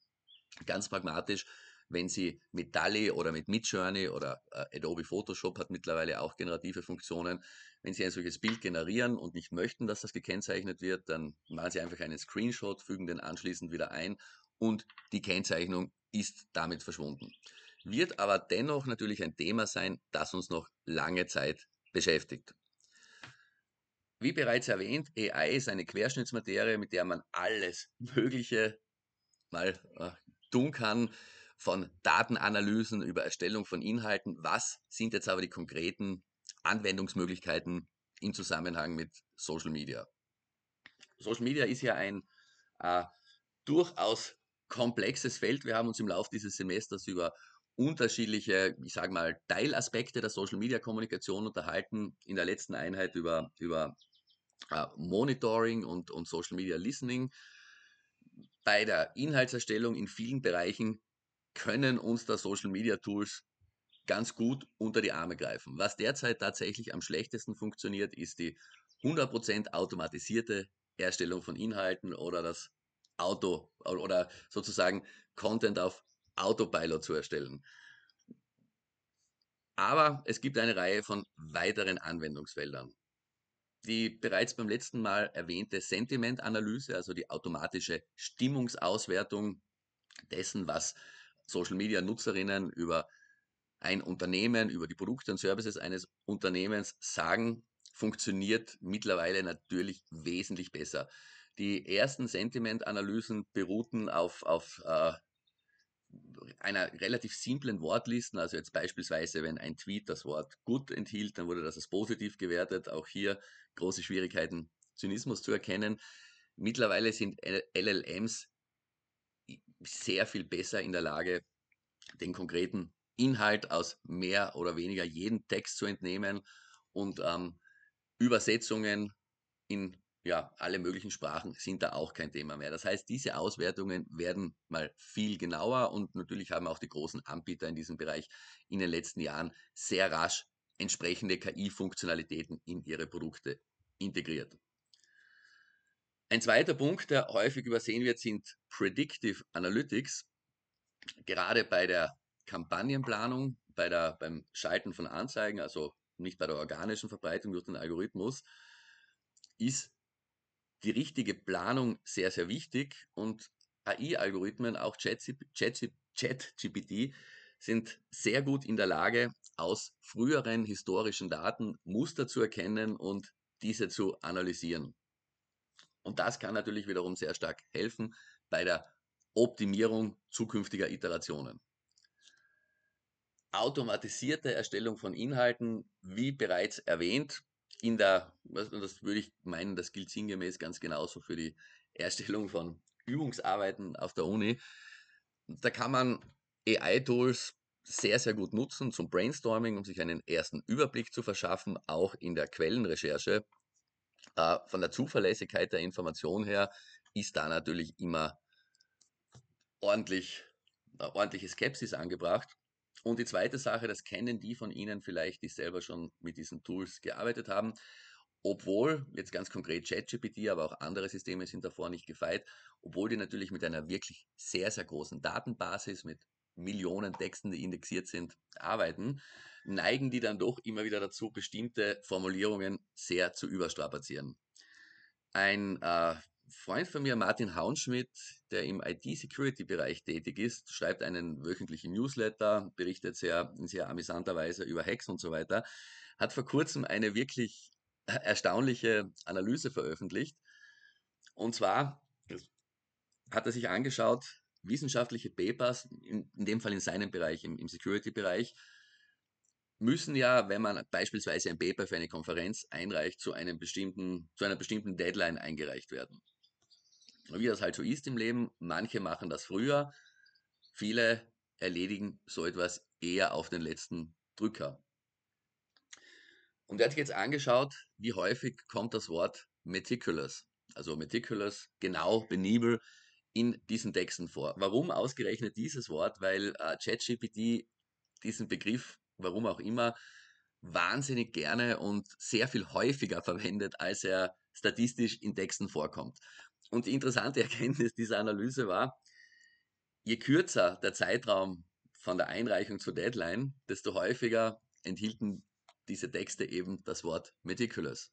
Ganz pragmatisch, wenn Sie mit DALI oder mit Midjourney oder äh, Adobe Photoshop hat mittlerweile auch generative Funktionen, wenn Sie ein solches Bild generieren und nicht möchten, dass das gekennzeichnet wird, dann machen Sie einfach einen Screenshot, fügen den anschließend wieder ein und die Kennzeichnung ist damit verschwunden. Wird aber dennoch natürlich ein Thema sein, das uns noch lange Zeit beschäftigt. Wie bereits erwähnt, AI ist eine Querschnittsmaterie, mit der man alles Mögliche mal äh, tun kann, von Datenanalysen über Erstellung von Inhalten. Was sind jetzt aber die konkreten Anwendungsmöglichkeiten im Zusammenhang mit Social Media? Social Media ist ja ein äh, durchaus komplexes Feld. Wir haben uns im Laufe dieses Semesters über unterschiedliche, ich sage mal, Teilaspekte der Social-Media-Kommunikation unterhalten. In der letzten Einheit über, über äh, Monitoring und, und Social-Media-Listening bei der Inhaltserstellung in vielen Bereichen können uns da Social Media Tools ganz gut unter die Arme greifen. Was derzeit tatsächlich am schlechtesten funktioniert, ist die 100% automatisierte Erstellung von Inhalten oder das Auto oder sozusagen Content auf Autopilot zu erstellen. Aber es gibt eine Reihe von weiteren Anwendungsfeldern. Die bereits beim letzten Mal erwähnte Sentiment-Analyse, also die automatische Stimmungsauswertung dessen, was Social-Media-Nutzerinnen über ein Unternehmen, über die Produkte und Services eines Unternehmens sagen, funktioniert mittlerweile natürlich wesentlich besser. Die ersten Sentiment-Analysen beruhten auf, auf äh, einer relativ simplen Wortlisten, also jetzt beispielsweise, wenn ein Tweet das Wort gut enthielt, dann wurde das als positiv gewertet. Auch hier große Schwierigkeiten, Zynismus zu erkennen. Mittlerweile sind LLMs sehr viel besser in der Lage, den konkreten Inhalt aus mehr oder weniger jedem Text zu entnehmen und ähm, Übersetzungen in ja, alle möglichen Sprachen sind da auch kein Thema mehr. Das heißt, diese Auswertungen werden mal viel genauer und natürlich haben auch die großen Anbieter in diesem Bereich in den letzten Jahren sehr rasch entsprechende KI-Funktionalitäten in ihre Produkte integriert. Ein zweiter Punkt, der häufig übersehen wird, sind Predictive Analytics. Gerade bei der Kampagnenplanung, bei der, beim Schalten von Anzeigen, also nicht bei der organischen Verbreitung durch den Algorithmus, ist die richtige Planung sehr, sehr wichtig und AI-Algorithmen, auch ChatGPT, sind sehr gut in der Lage, aus früheren historischen Daten Muster zu erkennen und diese zu analysieren. Und das kann natürlich wiederum sehr stark helfen bei der Optimierung zukünftiger Iterationen. Automatisierte Erstellung von Inhalten, wie bereits erwähnt, in der, das würde ich meinen, das gilt sinngemäß ganz genauso für die Erstellung von Übungsarbeiten auf der Uni. Da kann man AI-Tools sehr, sehr gut nutzen zum Brainstorming, um sich einen ersten Überblick zu verschaffen, auch in der Quellenrecherche. Äh, von der Zuverlässigkeit der Information her ist da natürlich immer ordentlich, äh, ordentliche Skepsis angebracht. Und die zweite Sache, das kennen die von Ihnen vielleicht, die selber schon mit diesen Tools gearbeitet haben. Obwohl, jetzt ganz konkret ChatGPT, aber auch andere Systeme sind davor nicht gefeit, obwohl die natürlich mit einer wirklich sehr, sehr großen Datenbasis, mit Millionen Texten, die indexiert sind, arbeiten, neigen die dann doch immer wieder dazu, bestimmte Formulierungen sehr zu überstrapazieren. Ein äh, Freund von mir, Martin Haunschmidt, der im IT-Security-Bereich tätig ist, schreibt einen wöchentlichen Newsletter, berichtet sehr, in sehr amüsanter Weise über Hacks und so weiter, hat vor kurzem eine wirklich erstaunliche Analyse veröffentlicht. Und zwar hat er sich angeschaut, wissenschaftliche Papers, in, in dem Fall in seinem Bereich, im, im Security-Bereich, müssen ja, wenn man beispielsweise ein Paper für eine Konferenz einreicht, zu einem bestimmten, zu einer bestimmten Deadline eingereicht werden wie das halt so ist im Leben, manche machen das früher, viele erledigen so etwas eher auf den letzten Drücker. Und er hat sich jetzt angeschaut, wie häufig kommt das Wort meticulous, also meticulous, genau, benibel, in diesen Texten vor. Warum ausgerechnet dieses Wort? Weil äh, ChatGPT diesen Begriff, warum auch immer, wahnsinnig gerne und sehr viel häufiger verwendet, als er statistisch in Texten vorkommt. Und die interessante Erkenntnis dieser Analyse war, je kürzer der Zeitraum von der Einreichung zur Deadline, desto häufiger enthielten diese Texte eben das Wort meticulous.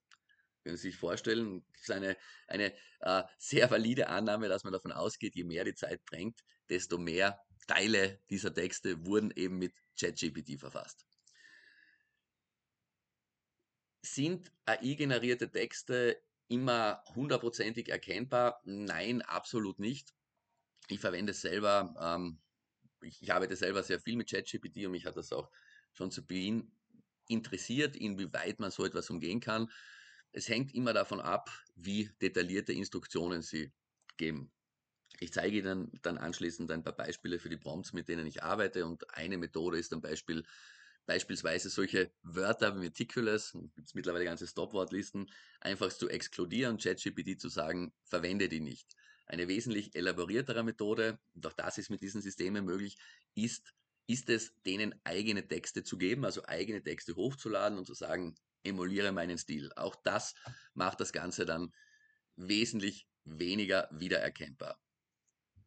Können Sie sich vorstellen, ist eine, eine äh, sehr valide Annahme, dass man davon ausgeht, je mehr die Zeit drängt, desto mehr Teile dieser Texte wurden eben mit ChatGPT verfasst. Sind AI-generierte Texte immer hundertprozentig erkennbar? Nein, absolut nicht. Ich verwende es selber, ähm, ich, ich arbeite selber sehr viel mit ChatGPT und mich hat das auch schon zu Beginn interessiert, inwieweit man so etwas umgehen kann. Es hängt immer davon ab, wie detaillierte Instruktionen Sie geben. Ich zeige Ihnen dann anschließend ein paar Beispiele für die Prompts, mit denen ich arbeite und eine Methode ist ein Beispiel, beispielsweise solche Wörter wie Meticulous, gibt es mittlerweile ganze Stopwortlisten, einfach zu exkludieren und ChatGPT zu sagen, verwende die nicht. Eine wesentlich elaboriertere Methode, und auch das ist mit diesen Systemen möglich, ist, ist es, denen eigene Texte zu geben, also eigene Texte hochzuladen und zu sagen, emuliere meinen Stil. Auch das macht das Ganze dann wesentlich weniger wiedererkennbar.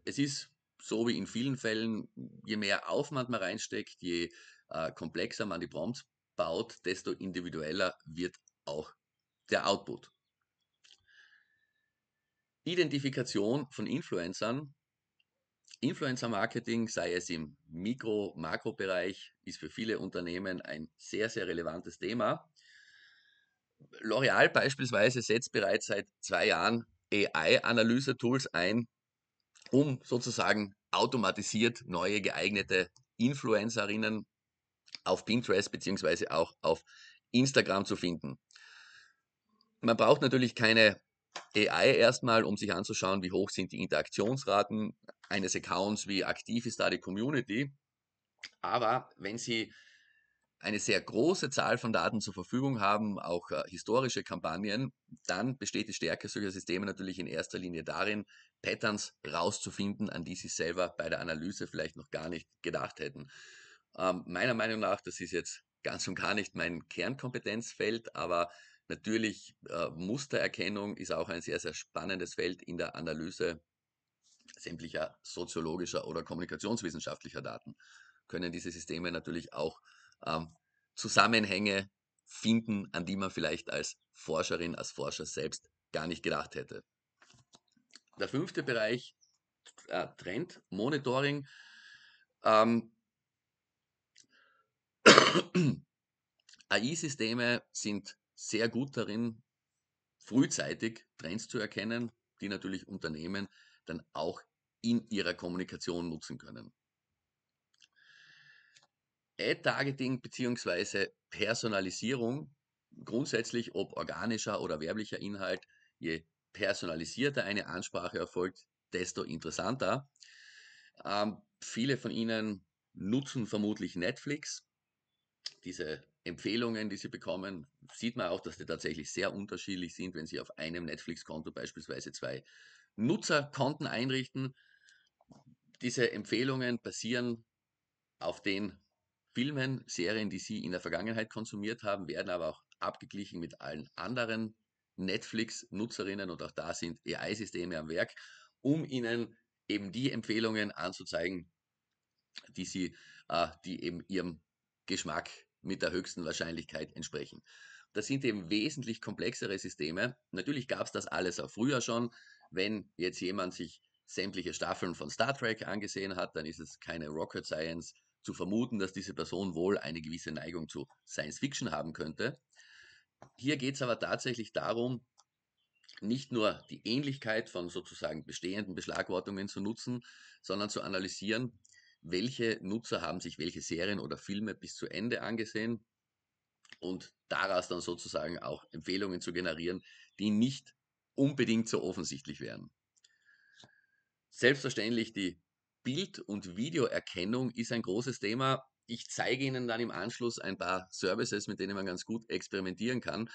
Es ist so wie in vielen Fällen, je mehr Aufwand man reinsteckt, je äh, komplexer man die Prompts baut, desto individueller wird auch der Output. Identifikation von Influencern. Influencer-Marketing, sei es im Mikro-, Makrobereich, ist für viele Unternehmen ein sehr, sehr relevantes Thema. L'Oreal beispielsweise setzt bereits seit zwei Jahren AI-Analyse-Tools ein, um sozusagen automatisiert neue geeignete Influencerinnen auf Pinterest beziehungsweise auch auf Instagram zu finden. Man braucht natürlich keine AI erstmal, um sich anzuschauen, wie hoch sind die Interaktionsraten eines Accounts, wie aktiv ist da die Community. Aber wenn Sie eine sehr große Zahl von Daten zur Verfügung haben, auch äh, historische Kampagnen, dann besteht die Stärke solcher Systeme natürlich in erster Linie darin, Patterns rauszufinden, an die Sie selber bei der Analyse vielleicht noch gar nicht gedacht hätten. Ähm, meiner Meinung nach, das ist jetzt ganz und gar nicht mein Kernkompetenzfeld, aber natürlich äh, Mustererkennung ist auch ein sehr, sehr spannendes Feld in der Analyse sämtlicher soziologischer oder kommunikationswissenschaftlicher Daten. Können diese Systeme natürlich auch ähm, Zusammenhänge finden, an die man vielleicht als Forscherin, als Forscher selbst gar nicht gedacht hätte. Der fünfte Bereich, äh, Trendmonitoring. Ähm, AI-Systeme sind sehr gut darin, frühzeitig Trends zu erkennen, die natürlich Unternehmen dann auch in ihrer Kommunikation nutzen können. Ad-Targeting bzw. Personalisierung, grundsätzlich ob organischer oder werblicher Inhalt, je personalisierter eine Ansprache erfolgt, desto interessanter. Ähm, viele von Ihnen nutzen vermutlich Netflix diese Empfehlungen, die sie bekommen, sieht man auch, dass die tatsächlich sehr unterschiedlich sind, wenn sie auf einem Netflix-Konto beispielsweise zwei Nutzerkonten einrichten. Diese Empfehlungen basieren auf den Filmen, Serien, die sie in der Vergangenheit konsumiert haben, werden aber auch abgeglichen mit allen anderen Netflix-Nutzerinnen und auch da sind AI-Systeme am Werk, um ihnen eben die Empfehlungen anzuzeigen, die sie, äh, die eben ihrem Geschmack mit der höchsten Wahrscheinlichkeit entsprechen. Das sind eben wesentlich komplexere Systeme. Natürlich gab es das alles auch früher schon. Wenn jetzt jemand sich sämtliche Staffeln von Star Trek angesehen hat, dann ist es keine Rocket Science zu vermuten, dass diese Person wohl eine gewisse Neigung zu Science Fiction haben könnte. Hier geht es aber tatsächlich darum, nicht nur die Ähnlichkeit von sozusagen bestehenden Beschlagwortungen zu nutzen, sondern zu analysieren, welche Nutzer haben sich welche Serien oder Filme bis zu Ende angesehen und daraus dann sozusagen auch Empfehlungen zu generieren, die nicht unbedingt so offensichtlich wären. Selbstverständlich die Bild- und Videoerkennung ist ein großes Thema ich zeige Ihnen dann im Anschluss ein paar Services, mit denen man ganz gut experimentieren kann.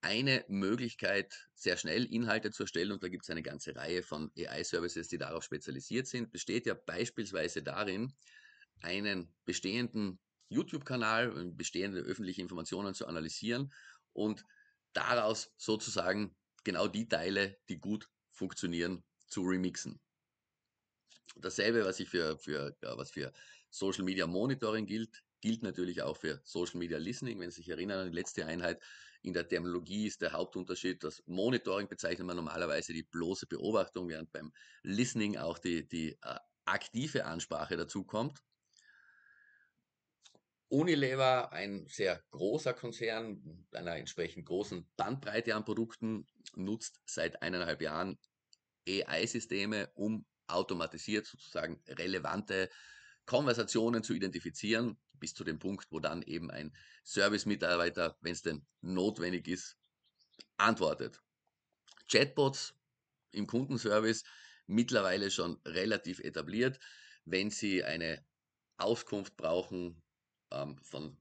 Eine Möglichkeit, sehr schnell Inhalte zu erstellen, und da gibt es eine ganze Reihe von AI-Services, die darauf spezialisiert sind, besteht ja beispielsweise darin, einen bestehenden YouTube-Kanal, ähm, bestehende öffentliche Informationen zu analysieren und daraus sozusagen genau die Teile, die gut funktionieren, zu remixen. Dasselbe, was ich für, für, was für Social Media Monitoring gilt, gilt natürlich auch für Social Media Listening. Wenn Sie sich erinnern an die letzte Einheit, in der Terminologie ist der Hauptunterschied, das Monitoring bezeichnet man normalerweise die bloße Beobachtung, während beim Listening auch die, die äh, aktive Ansprache dazukommt. Unilever, ein sehr großer Konzern mit einer entsprechend großen Bandbreite an Produkten, nutzt seit eineinhalb Jahren AI-Systeme, um automatisiert sozusagen relevante Konversationen zu identifizieren, bis zu dem Punkt, wo dann eben ein Service-Mitarbeiter, wenn es denn notwendig ist, antwortet. Chatbots im Kundenservice mittlerweile schon relativ etabliert. Wenn Sie eine Auskunft brauchen ähm, von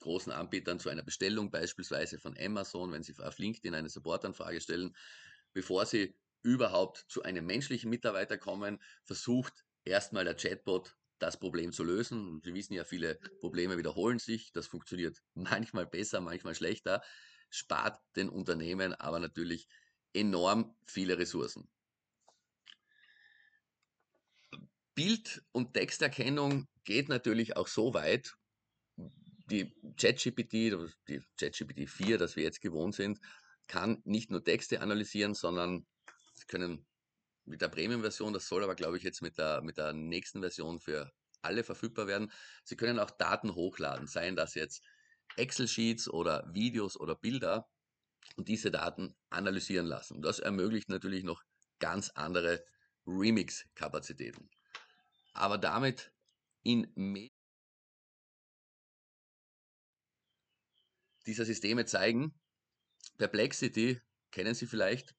großen Anbietern zu einer Bestellung, beispielsweise von Amazon, wenn Sie auf LinkedIn eine Supportanfrage stellen, bevor Sie überhaupt zu einem menschlichen Mitarbeiter kommen, versucht erstmal der Chatbot das Problem zu lösen. Und wir wissen ja, viele Probleme wiederholen sich. Das funktioniert manchmal besser, manchmal schlechter, spart den Unternehmen aber natürlich enorm viele Ressourcen. Bild- und Texterkennung geht natürlich auch so weit, die ChatGPT, die ChatGPT 4, das wir jetzt gewohnt sind, kann nicht nur Texte analysieren, sondern können mit der Premium-Version, das soll aber, glaube ich, jetzt mit der, mit der nächsten Version für alle verfügbar werden. Sie können auch Daten hochladen, seien das jetzt Excel-Sheets oder Videos oder Bilder und diese Daten analysieren lassen. Und das ermöglicht natürlich noch ganz andere Remix-Kapazitäten. Aber damit in dieser Systeme zeigen, Perplexity kennen Sie vielleicht,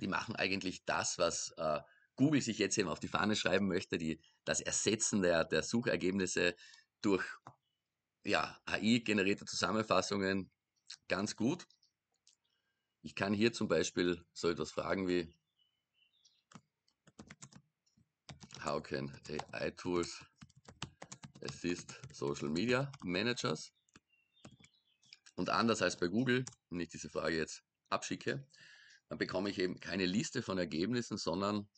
die machen eigentlich das, was äh, Google sich jetzt eben auf die Fahne schreiben möchte, die, das Ersetzen der, der Suchergebnisse durch ja, AI-generierte Zusammenfassungen ganz gut. Ich kann hier zum Beispiel so etwas fragen wie How can AI tools assist Social Media Managers? Und anders als bei Google, wenn ich diese Frage jetzt abschicke, dann bekomme ich eben keine Liste von Ergebnissen, sondern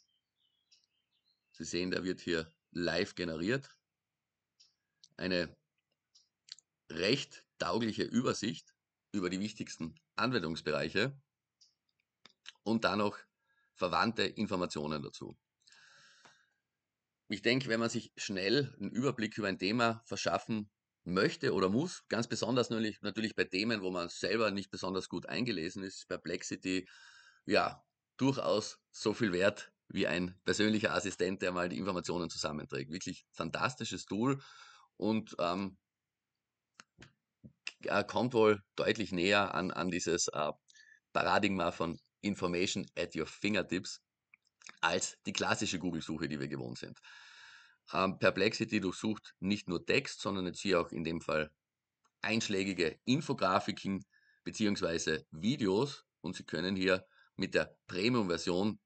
Sie sehen, da wird hier live generiert. Eine recht taugliche Übersicht über die wichtigsten Anwendungsbereiche und dann noch verwandte Informationen dazu. Ich denke, wenn man sich schnell einen Überblick über ein Thema verschaffen möchte oder muss, ganz besonders natürlich, natürlich bei Themen, wo man selber nicht besonders gut eingelesen ist, Perplexity, ja, durchaus so viel wert wie ein persönlicher Assistent, der mal die Informationen zusammenträgt. Wirklich fantastisches Tool und ähm, äh, kommt wohl deutlich näher an, an dieses äh, Paradigma von Information at your fingertips als die klassische Google-Suche, die wir gewohnt sind. Ähm, Perplexity durchsucht nicht nur Text, sondern jetzt hier auch in dem Fall einschlägige Infografiken bzw. Videos und Sie können hier mit der Premium-Version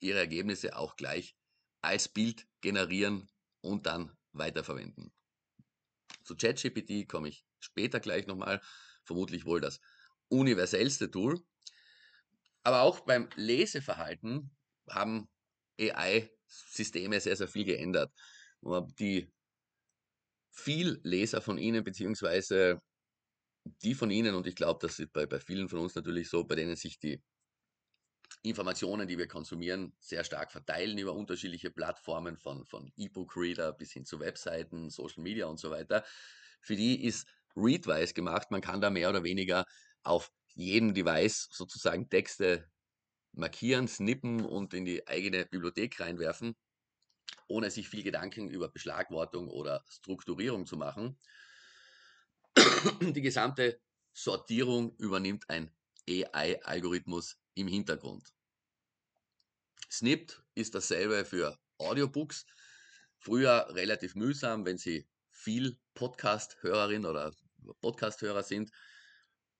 ihre Ergebnisse auch gleich als Bild generieren und dann weiterverwenden. Zu ChatGPT komme ich später gleich nochmal, vermutlich wohl das universellste Tool. Aber auch beim Leseverhalten haben AI-Systeme sehr, sehr viel geändert. Die viel Leser von Ihnen, beziehungsweise die von Ihnen, und ich glaube, das ist bei, bei vielen von uns natürlich so, bei denen sich die Informationen, die wir konsumieren, sehr stark verteilen über unterschiedliche Plattformen von, von E-Book-Reader bis hin zu Webseiten, Social Media und so weiter. Für die ist Readwise gemacht. Man kann da mehr oder weniger auf jedem Device sozusagen Texte markieren, snippen und in die eigene Bibliothek reinwerfen, ohne sich viel Gedanken über Beschlagwortung oder Strukturierung zu machen. Die gesamte Sortierung übernimmt ein AI-Algorithmus, im Hintergrund. Snipped ist dasselbe für Audiobooks. Früher relativ mühsam, wenn Sie viel Podcast-Hörerin oder Podcast-Hörer sind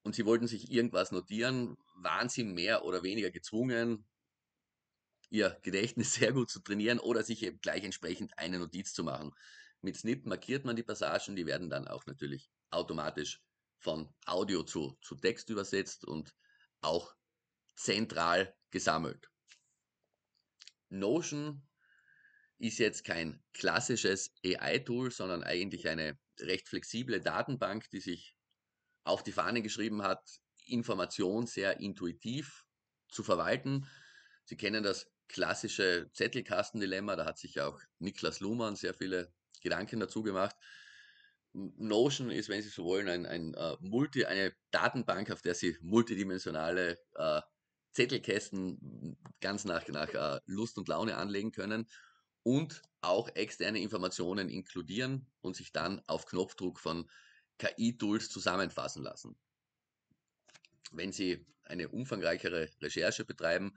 und Sie wollten sich irgendwas notieren, waren Sie mehr oder weniger gezwungen, Ihr Gedächtnis sehr gut zu trainieren oder sich eben gleich entsprechend eine Notiz zu machen. Mit Snip markiert man die Passagen, die werden dann auch natürlich automatisch von Audio zu, zu Text übersetzt und auch zentral gesammelt. Notion ist jetzt kein klassisches AI-Tool, sondern eigentlich eine recht flexible Datenbank, die sich auf die Fahne geschrieben hat, Information sehr intuitiv zu verwalten. Sie kennen das klassische Zettelkastendilemma, da hat sich auch Niklas Luhmann sehr viele Gedanken dazu gemacht. Notion ist, wenn Sie so wollen, ein, ein, äh, Multi, eine Datenbank, auf der Sie multidimensionale äh, Zettelkästen ganz nach, nach äh, Lust und Laune anlegen können und auch externe Informationen inkludieren und sich dann auf Knopfdruck von KI-Tools zusammenfassen lassen. Wenn Sie eine umfangreichere Recherche betreiben,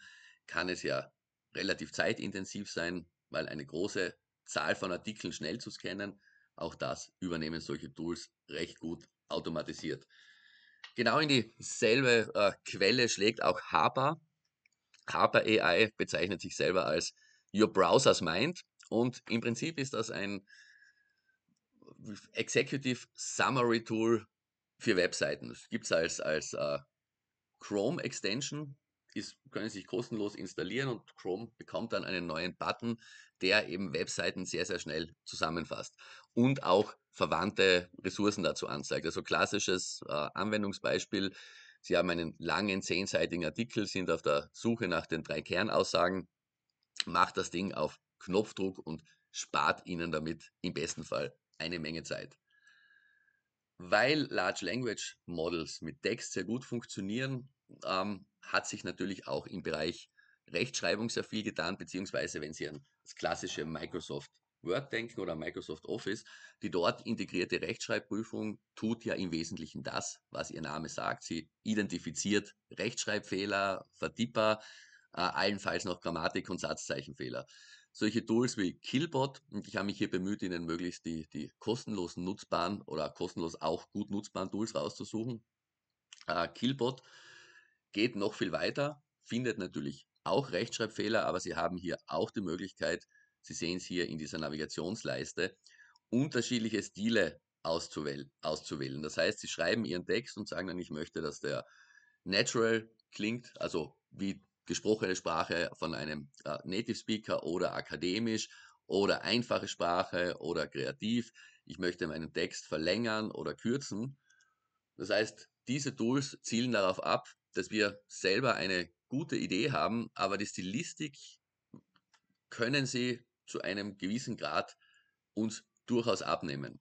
kann es ja relativ zeitintensiv sein, weil eine große Zahl von Artikeln schnell zu scannen, auch das übernehmen solche Tools recht gut automatisiert. Genau in dieselbe äh, Quelle schlägt auch Harper. Harper AI bezeichnet sich selber als Your Browser's Mind und im Prinzip ist das ein Executive Summary Tool für Webseiten. Das gibt es als, als äh, Chrome Extension ist, können sich kostenlos installieren und Chrome bekommt dann einen neuen Button, der eben Webseiten sehr, sehr schnell zusammenfasst und auch verwandte Ressourcen dazu anzeigt. Also klassisches äh, Anwendungsbeispiel. Sie haben einen langen zehnseitigen Artikel, sind auf der Suche nach den drei Kernaussagen, macht das Ding auf Knopfdruck und spart Ihnen damit im besten Fall eine Menge Zeit. Weil Large Language Models mit Text sehr gut funktionieren, ähm, hat sich natürlich auch im Bereich Rechtschreibung sehr viel getan, beziehungsweise wenn Sie an das klassische Microsoft Word denken oder Microsoft Office, die dort integrierte Rechtschreibprüfung tut ja im Wesentlichen das, was ihr Name sagt. Sie identifiziert Rechtschreibfehler, Vertipper, äh, allenfalls noch Grammatik- und Satzzeichenfehler. Solche Tools wie Killbot, und ich habe mich hier bemüht, Ihnen möglichst die, die kostenlosen nutzbaren oder kostenlos auch gut nutzbaren Tools rauszusuchen. Äh, Killbot geht noch viel weiter, findet natürlich auch Rechtschreibfehler, aber Sie haben hier auch die Möglichkeit, Sie sehen es hier in dieser Navigationsleiste, unterschiedliche Stile auszuwählen. Das heißt, Sie schreiben Ihren Text und sagen dann, ich möchte, dass der natural klingt, also wie gesprochene Sprache von einem äh, Native Speaker oder akademisch oder einfache Sprache oder kreativ. Ich möchte meinen Text verlängern oder kürzen. Das heißt, diese Tools zielen darauf ab, dass wir selber eine gute Idee haben, aber die Stilistik können sie zu einem gewissen Grad uns durchaus abnehmen.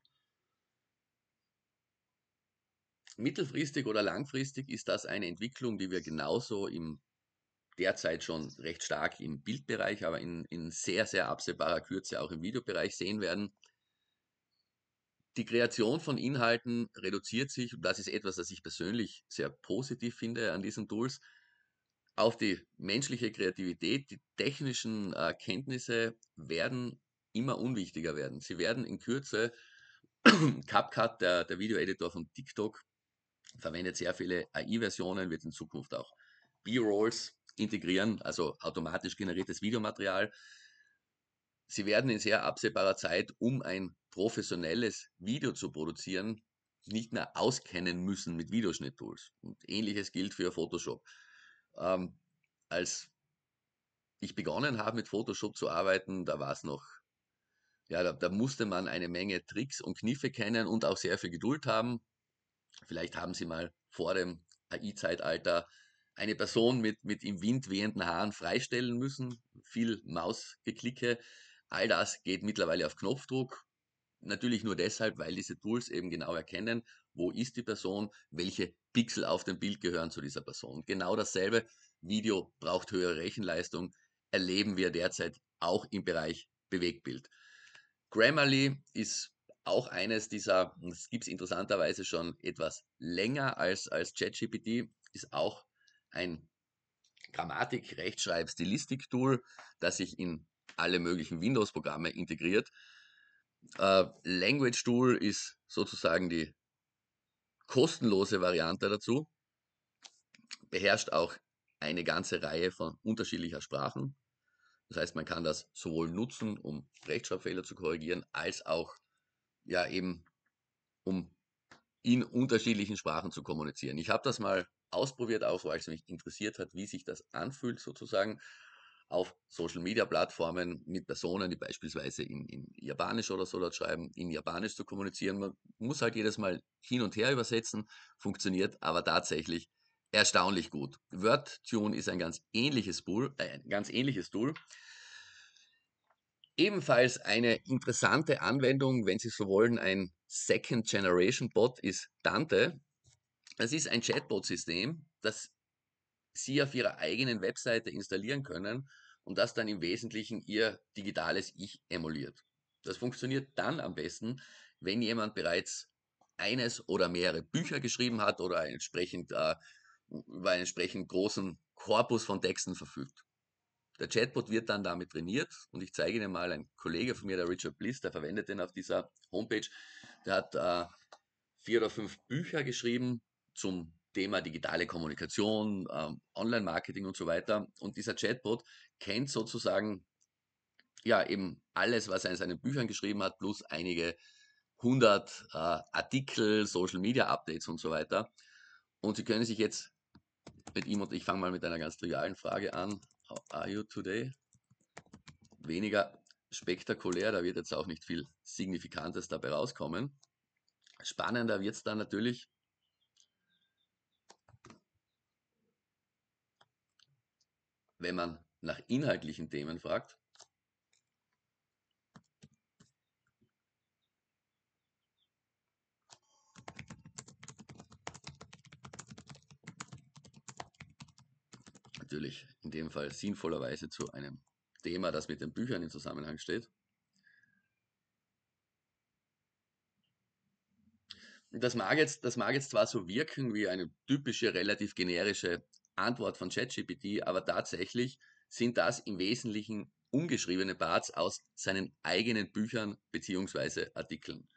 Mittelfristig oder langfristig ist das eine Entwicklung, die wir genauso im derzeit schon recht stark im Bildbereich, aber in, in sehr, sehr absehbarer Kürze auch im Videobereich sehen werden. Die Kreation von Inhalten reduziert sich, und das ist etwas, das ich persönlich sehr positiv finde an diesen Tools, auf die menschliche Kreativität. Die technischen äh, Kenntnisse werden immer unwichtiger werden. Sie werden in Kürze, CapCut, der, der Videoeditor von TikTok, verwendet sehr viele AI-Versionen, wird in Zukunft auch B-Rolls integrieren, also automatisch generiertes Videomaterial. Sie werden in sehr absehbarer Zeit um ein professionelles Video zu produzieren, nicht mehr auskennen müssen mit Videoschnitttools. Und ähnliches gilt für Photoshop. Ähm, als ich begonnen habe, mit Photoshop zu arbeiten, da war es noch, ja, da, da, musste man eine Menge Tricks und Kniffe kennen und auch sehr viel Geduld haben. Vielleicht haben Sie mal vor dem AI-Zeitalter eine Person mit, mit im Wind wehenden Haaren freistellen müssen, viel Mausgeklicke. All das geht mittlerweile auf Knopfdruck Natürlich nur deshalb, weil diese Tools eben genau erkennen, wo ist die Person, welche Pixel auf dem Bild gehören zu dieser Person. Genau dasselbe Video braucht höhere Rechenleistung, erleben wir derzeit auch im Bereich Bewegtbild. Grammarly ist auch eines dieser, es gibt es interessanterweise schon etwas länger als, als ChatGPT, ist auch ein Grammatik, Rechtschreib, Stilistik-Tool, das sich in alle möglichen Windows-Programme integriert. Äh, Language Tool ist sozusagen die kostenlose Variante dazu. Beherrscht auch eine ganze Reihe von unterschiedlicher Sprachen. Das heißt, man kann das sowohl nutzen, um Rechtschreibfehler zu korrigieren, als auch ja eben um in unterschiedlichen Sprachen zu kommunizieren. Ich habe das mal ausprobiert, auch weil es mich interessiert hat, wie sich das anfühlt sozusagen auf Social-Media-Plattformen mit Personen, die beispielsweise in, in Japanisch oder so dort schreiben, in Japanisch zu kommunizieren. Man muss halt jedes Mal hin und her übersetzen, funktioniert aber tatsächlich erstaunlich gut. WordTune ist ein ganz ähnliches, Tool, äh, ein ganz ähnliches Tool. Ebenfalls eine interessante Anwendung, wenn Sie so wollen, ein Second Generation Bot ist Dante. Das ist ein Chatbot-System, das Sie auf Ihrer eigenen Webseite installieren können und das dann im Wesentlichen Ihr digitales Ich emuliert. Das funktioniert dann am besten, wenn jemand bereits eines oder mehrere Bücher geschrieben hat oder entsprechend, äh, über einen entsprechend großen Korpus von Texten verfügt. Der Chatbot wird dann damit trainiert und ich zeige Ihnen mal, ein Kollege von mir, der Richard Bliss, der verwendet den auf dieser Homepage, der hat äh, vier oder fünf Bücher geschrieben zum Thema digitale Kommunikation, ähm, Online-Marketing und so weiter. Und dieser Chatbot kennt sozusagen ja eben alles, was er in seinen Büchern geschrieben hat, plus einige hundert äh, Artikel, Social-Media-Updates und so weiter. Und Sie können sich jetzt mit ihm und ich fange mal mit einer ganz trivialen Frage an. How are you today? Weniger spektakulär, da wird jetzt auch nicht viel Signifikantes dabei rauskommen. Spannender wird es dann natürlich, wenn man nach inhaltlichen Themen fragt, natürlich in dem Fall sinnvollerweise zu einem Thema, das mit den Büchern in Zusammenhang steht. Das mag, jetzt, das mag jetzt zwar so wirken wie eine typische, relativ generische Antwort von ChatGPT, aber tatsächlich sind das im Wesentlichen umgeschriebene Parts aus seinen eigenen Büchern bzw. Artikeln.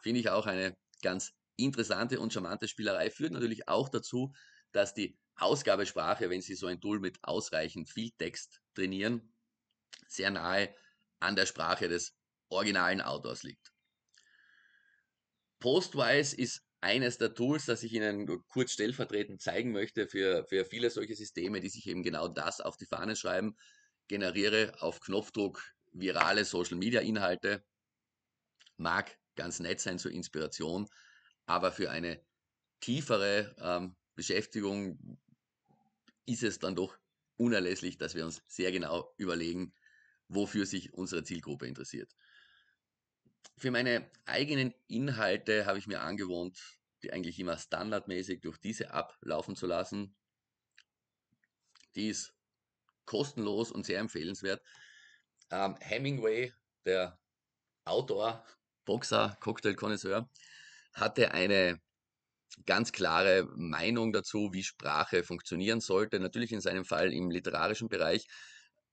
Finde ich auch eine ganz interessante und charmante Spielerei. Führt natürlich auch dazu, dass die Ausgabesprache, wenn Sie so ein Tool mit ausreichend viel Text trainieren, sehr nahe an der Sprache des originalen Autors liegt. Postwise ist eines der Tools, das ich Ihnen kurz stellvertretend zeigen möchte für, für viele solche Systeme, die sich eben genau das auf die Fahne schreiben, generiere auf Knopfdruck virale Social-Media-Inhalte. Mag ganz nett sein zur Inspiration, aber für eine tiefere ähm, Beschäftigung ist es dann doch unerlässlich, dass wir uns sehr genau überlegen, wofür sich unsere Zielgruppe interessiert. Für meine eigenen Inhalte habe ich mir angewohnt, die eigentlich immer standardmäßig durch diese ablaufen zu lassen. Die ist kostenlos und sehr empfehlenswert. Ähm, Hemingway, der Autor, Boxer, Cocktail-Konnoisseur, hatte eine ganz klare Meinung dazu, wie Sprache funktionieren sollte. Natürlich in seinem Fall im literarischen Bereich.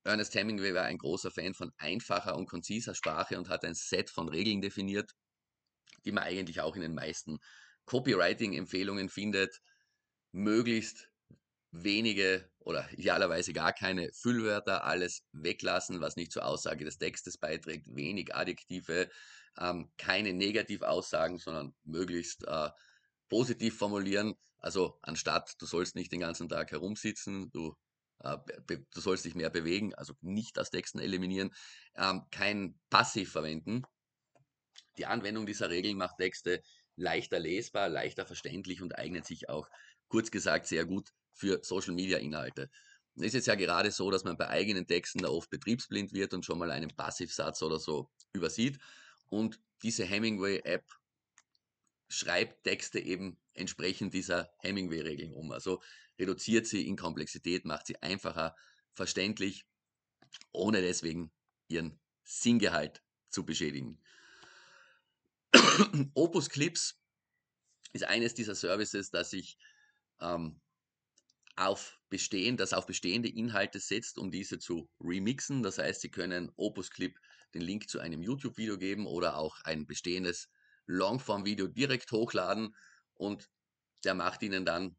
Ernest Hemingway war ein großer Fan von einfacher und konziser Sprache und hat ein Set von Regeln definiert, die man eigentlich auch in den meisten Copywriting-Empfehlungen findet. Möglichst wenige oder idealerweise gar keine Füllwörter, alles weglassen, was nicht zur Aussage des Textes beiträgt, wenig Adjektive, ähm, keine Negativaussagen, sondern möglichst äh, positiv formulieren. Also anstatt, du sollst nicht den ganzen Tag herumsitzen, du äh, du sollst dich mehr bewegen, also nicht aus Texten eliminieren, ähm, kein Passiv verwenden. Die Anwendung dieser Regeln macht Texte leichter lesbar, leichter verständlich und eignet sich auch, kurz gesagt, sehr gut für Social-Media-Inhalte. Es ist jetzt ja gerade so, dass man bei eigenen Texten da oft betriebsblind wird und schon mal einen Passivsatz oder so übersieht. Und diese Hemingway-App schreibt Texte eben entsprechend dieser Hemingway-Regeln um. Also reduziert sie in Komplexität, macht sie einfacher, verständlich, ohne deswegen ihren Sinngehalt zu beschädigen. Opus Clips ist eines dieser Services, das sich ähm, auf bestehen, das auf bestehende Inhalte setzt, um diese zu remixen. Das heißt, Sie können Opus Clip den Link zu einem YouTube-Video geben oder auch ein bestehendes Longform-Video direkt hochladen und der macht Ihnen dann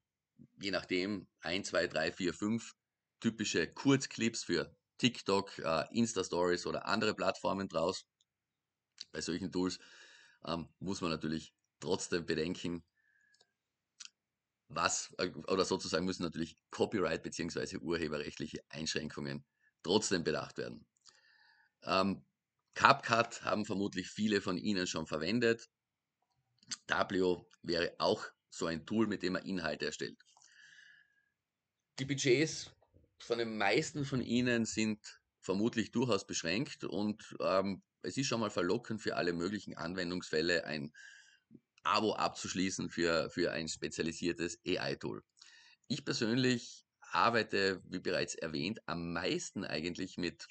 je nachdem, ein, zwei, drei, vier, fünf typische Kurzclips für TikTok, äh, Insta-Stories oder andere Plattformen draus. Bei solchen Tools ähm, muss man natürlich trotzdem bedenken, was, äh, oder sozusagen müssen natürlich Copyright- bzw. urheberrechtliche Einschränkungen trotzdem bedacht werden. Ähm, CapCut haben vermutlich viele von Ihnen schon verwendet. Tableau wäre auch so ein Tool, mit dem man Inhalte erstellt. Die Budgets von den meisten von Ihnen sind vermutlich durchaus beschränkt und ähm, es ist schon mal verlockend für alle möglichen Anwendungsfälle ein Abo abzuschließen für, für ein spezialisiertes AI-Tool. Ich persönlich arbeite, wie bereits erwähnt, am meisten eigentlich mit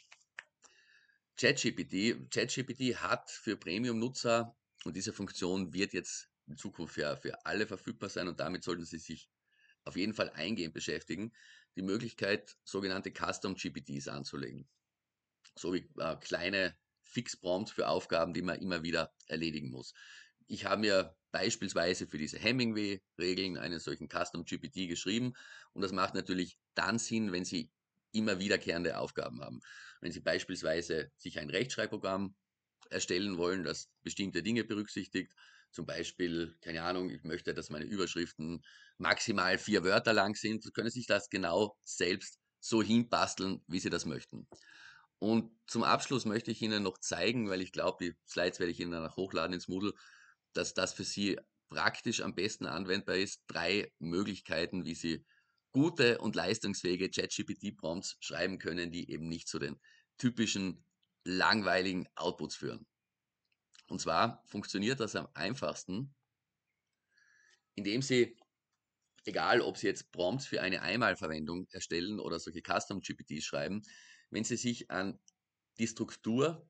ChatGPT. ChatGPT hat für Premium-Nutzer und diese Funktion wird jetzt in Zukunft ja für alle verfügbar sein und damit sollten Sie sich auf jeden Fall eingehend beschäftigen, die Möglichkeit, sogenannte Custom GPTs anzulegen. So wie äh, kleine Fixprompts für Aufgaben, die man immer wieder erledigen muss. Ich habe mir beispielsweise für diese Hemingway-Regeln einen solchen Custom GPT geschrieben und das macht natürlich dann Sinn, wenn Sie immer wiederkehrende Aufgaben haben. Wenn Sie beispielsweise sich ein Rechtschreibprogramm erstellen wollen, das bestimmte Dinge berücksichtigt, zum Beispiel, keine Ahnung, ich möchte, dass meine Überschriften maximal vier Wörter lang sind, können sich das genau selbst so hinbasteln, wie Sie das möchten. Und zum Abschluss möchte ich Ihnen noch zeigen, weil ich glaube, die Slides werde ich Ihnen danach hochladen ins Moodle, dass das für Sie praktisch am besten anwendbar ist. Drei Möglichkeiten, wie Sie gute und leistungsfähige ChatGPT-Prompts schreiben können, die eben nicht zu den typischen langweiligen Outputs führen. Und zwar funktioniert das am einfachsten, indem Sie, egal ob Sie jetzt Prompts für eine Einmalverwendung erstellen oder solche Custom gpts schreiben, wenn Sie sich an die Struktur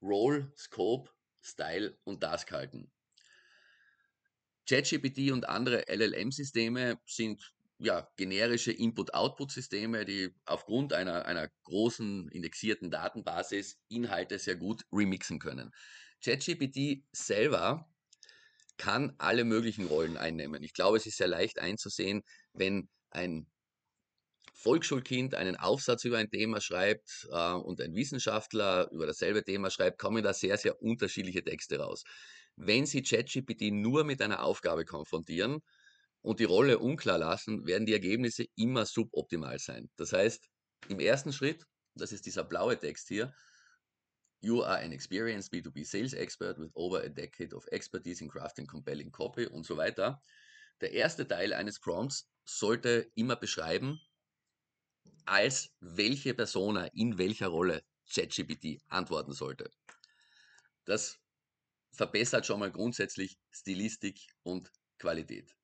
Role, Scope, Style und Task halten. ChatGPT und andere LLM-Systeme sind ja, generische Input-Output-Systeme, die aufgrund einer, einer großen indexierten Datenbasis Inhalte sehr gut remixen können. ChatGPT selber kann alle möglichen Rollen einnehmen. Ich glaube, es ist sehr leicht einzusehen, wenn ein Volksschulkind einen Aufsatz über ein Thema schreibt äh, und ein Wissenschaftler über dasselbe Thema schreibt, kommen da sehr, sehr unterschiedliche Texte raus. Wenn Sie ChatGPT nur mit einer Aufgabe konfrontieren, und die Rolle unklar lassen, werden die Ergebnisse immer suboptimal sein. Das heißt, im ersten Schritt, das ist dieser blaue Text hier, You are an experienced B2B Sales Expert with over a decade of expertise in crafting compelling copy und so weiter. Der erste Teil eines Prompts sollte immer beschreiben, als welche Persona in welcher Rolle ChatGPT antworten sollte. Das verbessert schon mal grundsätzlich Stilistik und Qualität.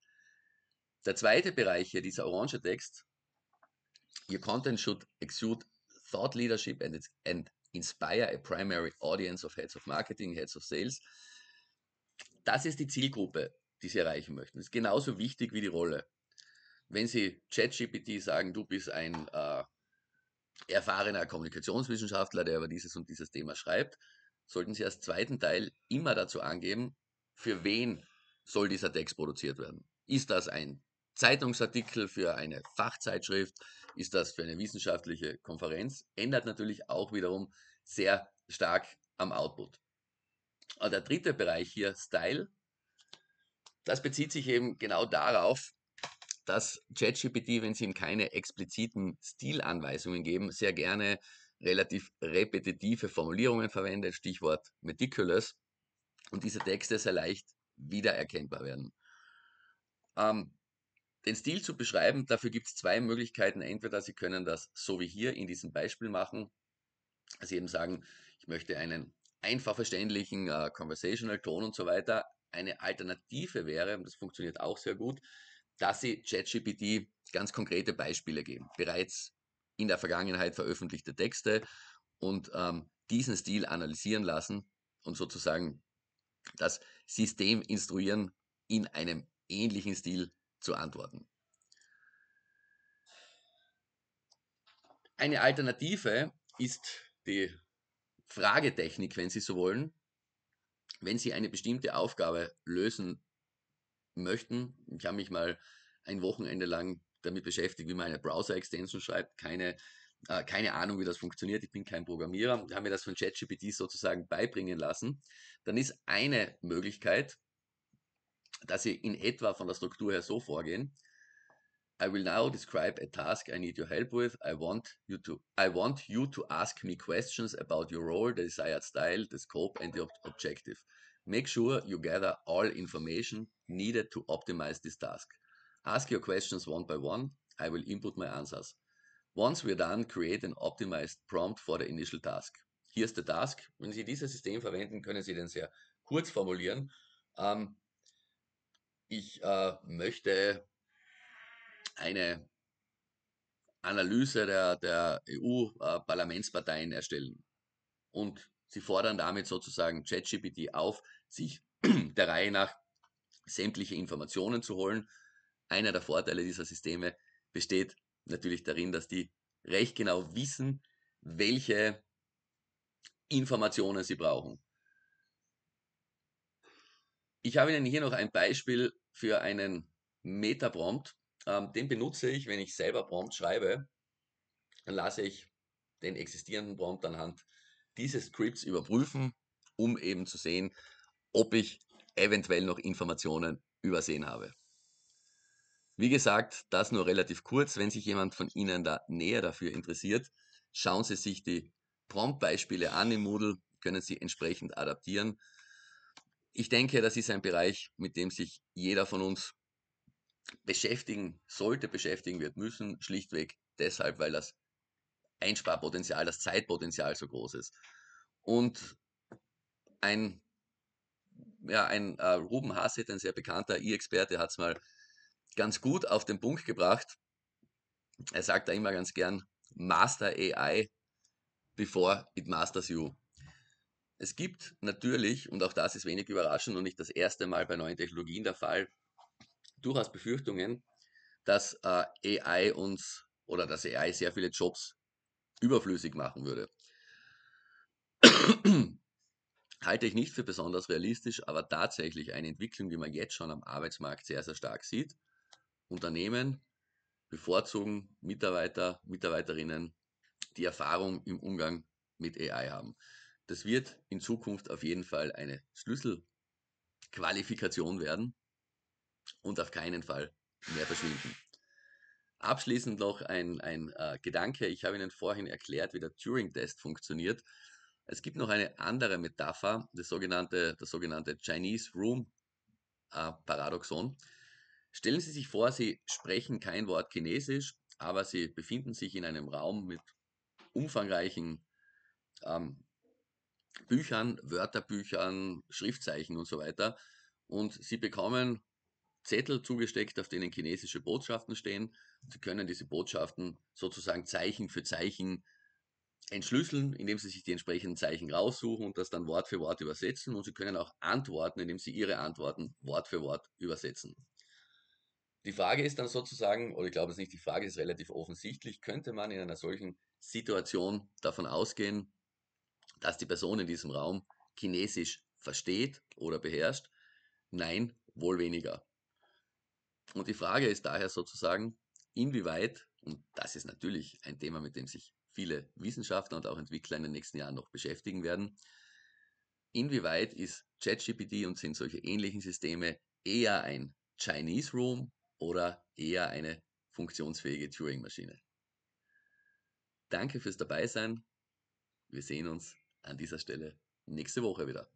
Der zweite Bereich hier, dieser orange Text, Your content should exude thought leadership and, and inspire a primary audience of heads of marketing, heads of sales. Das ist die Zielgruppe, die Sie erreichen möchten. Das ist genauso wichtig wie die Rolle. Wenn Sie ChatGPT sagen, du bist ein äh, erfahrener Kommunikationswissenschaftler, der über dieses und dieses Thema schreibt, sollten Sie als zweiten Teil immer dazu angeben, für wen soll dieser Text produziert werden. Ist das ein Zeitungsartikel, für eine Fachzeitschrift, ist das für eine wissenschaftliche Konferenz, ändert natürlich auch wiederum sehr stark am Output. Und der dritte Bereich hier, Style, das bezieht sich eben genau darauf, dass ChatGPT, wenn sie ihm keine expliziten Stilanweisungen geben, sehr gerne relativ repetitive Formulierungen verwendet, Stichwort meticulous, und diese Texte sehr leicht wiedererkennbar werden. Ähm, den Stil zu beschreiben, dafür gibt es zwei Möglichkeiten. Entweder Sie können das so wie hier in diesem Beispiel machen, dass Sie eben sagen, ich möchte einen einfach verständlichen äh, Conversational Ton und so weiter. Eine Alternative wäre, und das funktioniert auch sehr gut, dass Sie ChatGPT ganz konkrete Beispiele geben. Bereits in der Vergangenheit veröffentlichte Texte und ähm, diesen Stil analysieren lassen und sozusagen das System instruieren, in einem ähnlichen Stil zu antworten. Eine Alternative ist die Fragetechnik, wenn Sie so wollen. Wenn Sie eine bestimmte Aufgabe lösen möchten, ich habe mich mal ein Wochenende lang damit beschäftigt, wie man eine Browser-Extension schreibt, keine, äh, keine Ahnung, wie das funktioniert, ich bin kein Programmierer, habe mir das von ChatGPT sozusagen beibringen lassen, dann ist eine Möglichkeit, dass sie in etwa von der Struktur her so vorgehen. I will now describe a task I need your help with. I want you to I want you to ask me questions about your role, the desired style, the scope and the ob objective. Make sure you gather all information needed to optimize this task. Ask your questions one by one. I will input my answers. Once we're done, create an optimized prompt for the initial task. Here's the task. Wenn Sie dieses System verwenden, können Sie den sehr kurz formulieren. Ähm, ich äh, möchte eine Analyse der, der EU-Parlamentsparteien äh, erstellen. Und sie fordern damit sozusagen ChatGPT auf, sich der Reihe nach sämtliche Informationen zu holen. Einer der Vorteile dieser Systeme besteht natürlich darin, dass die recht genau wissen, welche Informationen sie brauchen. Ich habe Ihnen hier noch ein Beispiel für einen Metaprompt. Ähm, den benutze ich, wenn ich selber Prompt schreibe. Dann lasse ich den existierenden Prompt anhand dieses Scripts überprüfen, um eben zu sehen, ob ich eventuell noch Informationen übersehen habe. Wie gesagt, das nur relativ kurz. Wenn sich jemand von Ihnen da näher dafür interessiert, schauen Sie sich die Prompt-Beispiele an im Moodle, können Sie entsprechend adaptieren ich denke, das ist ein Bereich, mit dem sich jeder von uns beschäftigen sollte, beschäftigen wird müssen, schlichtweg deshalb, weil das Einsparpotenzial, das Zeitpotenzial so groß ist. Und ein, ja, ein äh, Ruben Hasid, ein sehr bekannter e experte hat es mal ganz gut auf den Punkt gebracht. Er sagt da immer ganz gern, Master AI before it masters you. Es gibt natürlich, und auch das ist wenig überraschend und nicht das erste Mal bei neuen Technologien der Fall, durchaus Befürchtungen, dass äh, AI uns oder dass AI sehr viele Jobs überflüssig machen würde. Halte ich nicht für besonders realistisch, aber tatsächlich eine Entwicklung, die man jetzt schon am Arbeitsmarkt sehr, sehr stark sieht. Unternehmen bevorzugen Mitarbeiter, Mitarbeiterinnen, die Erfahrung im Umgang mit AI haben. Das wird in Zukunft auf jeden Fall eine Schlüsselqualifikation werden und auf keinen Fall mehr verschwinden. Abschließend noch ein, ein äh, Gedanke. Ich habe Ihnen vorhin erklärt, wie der Turing-Test funktioniert. Es gibt noch eine andere Metapher, das sogenannte, das sogenannte Chinese Room äh, Paradoxon. Stellen Sie sich vor, Sie sprechen kein Wort Chinesisch, aber Sie befinden sich in einem Raum mit umfangreichen ähm, Büchern, Wörterbüchern, Schriftzeichen und so weiter. Und sie bekommen Zettel zugesteckt, auf denen chinesische Botschaften stehen. Sie können diese Botschaften sozusagen Zeichen für Zeichen entschlüsseln, indem sie sich die entsprechenden Zeichen raussuchen und das dann Wort für Wort übersetzen. Und sie können auch antworten, indem sie ihre Antworten Wort für Wort übersetzen. Die Frage ist dann sozusagen, oder ich glaube es nicht, die Frage ist relativ offensichtlich, könnte man in einer solchen Situation davon ausgehen, dass die Person in diesem Raum Chinesisch versteht oder beherrscht? Nein, wohl weniger. Und die Frage ist daher sozusagen, inwieweit, und das ist natürlich ein Thema, mit dem sich viele Wissenschaftler und auch Entwickler in den nächsten Jahren noch beschäftigen werden, inwieweit ist ChatGPT und sind solche ähnlichen Systeme eher ein Chinese Room oder eher eine funktionsfähige Turing-Maschine? Danke fürs Dabeisein. Wir sehen uns an dieser Stelle nächste Woche wieder.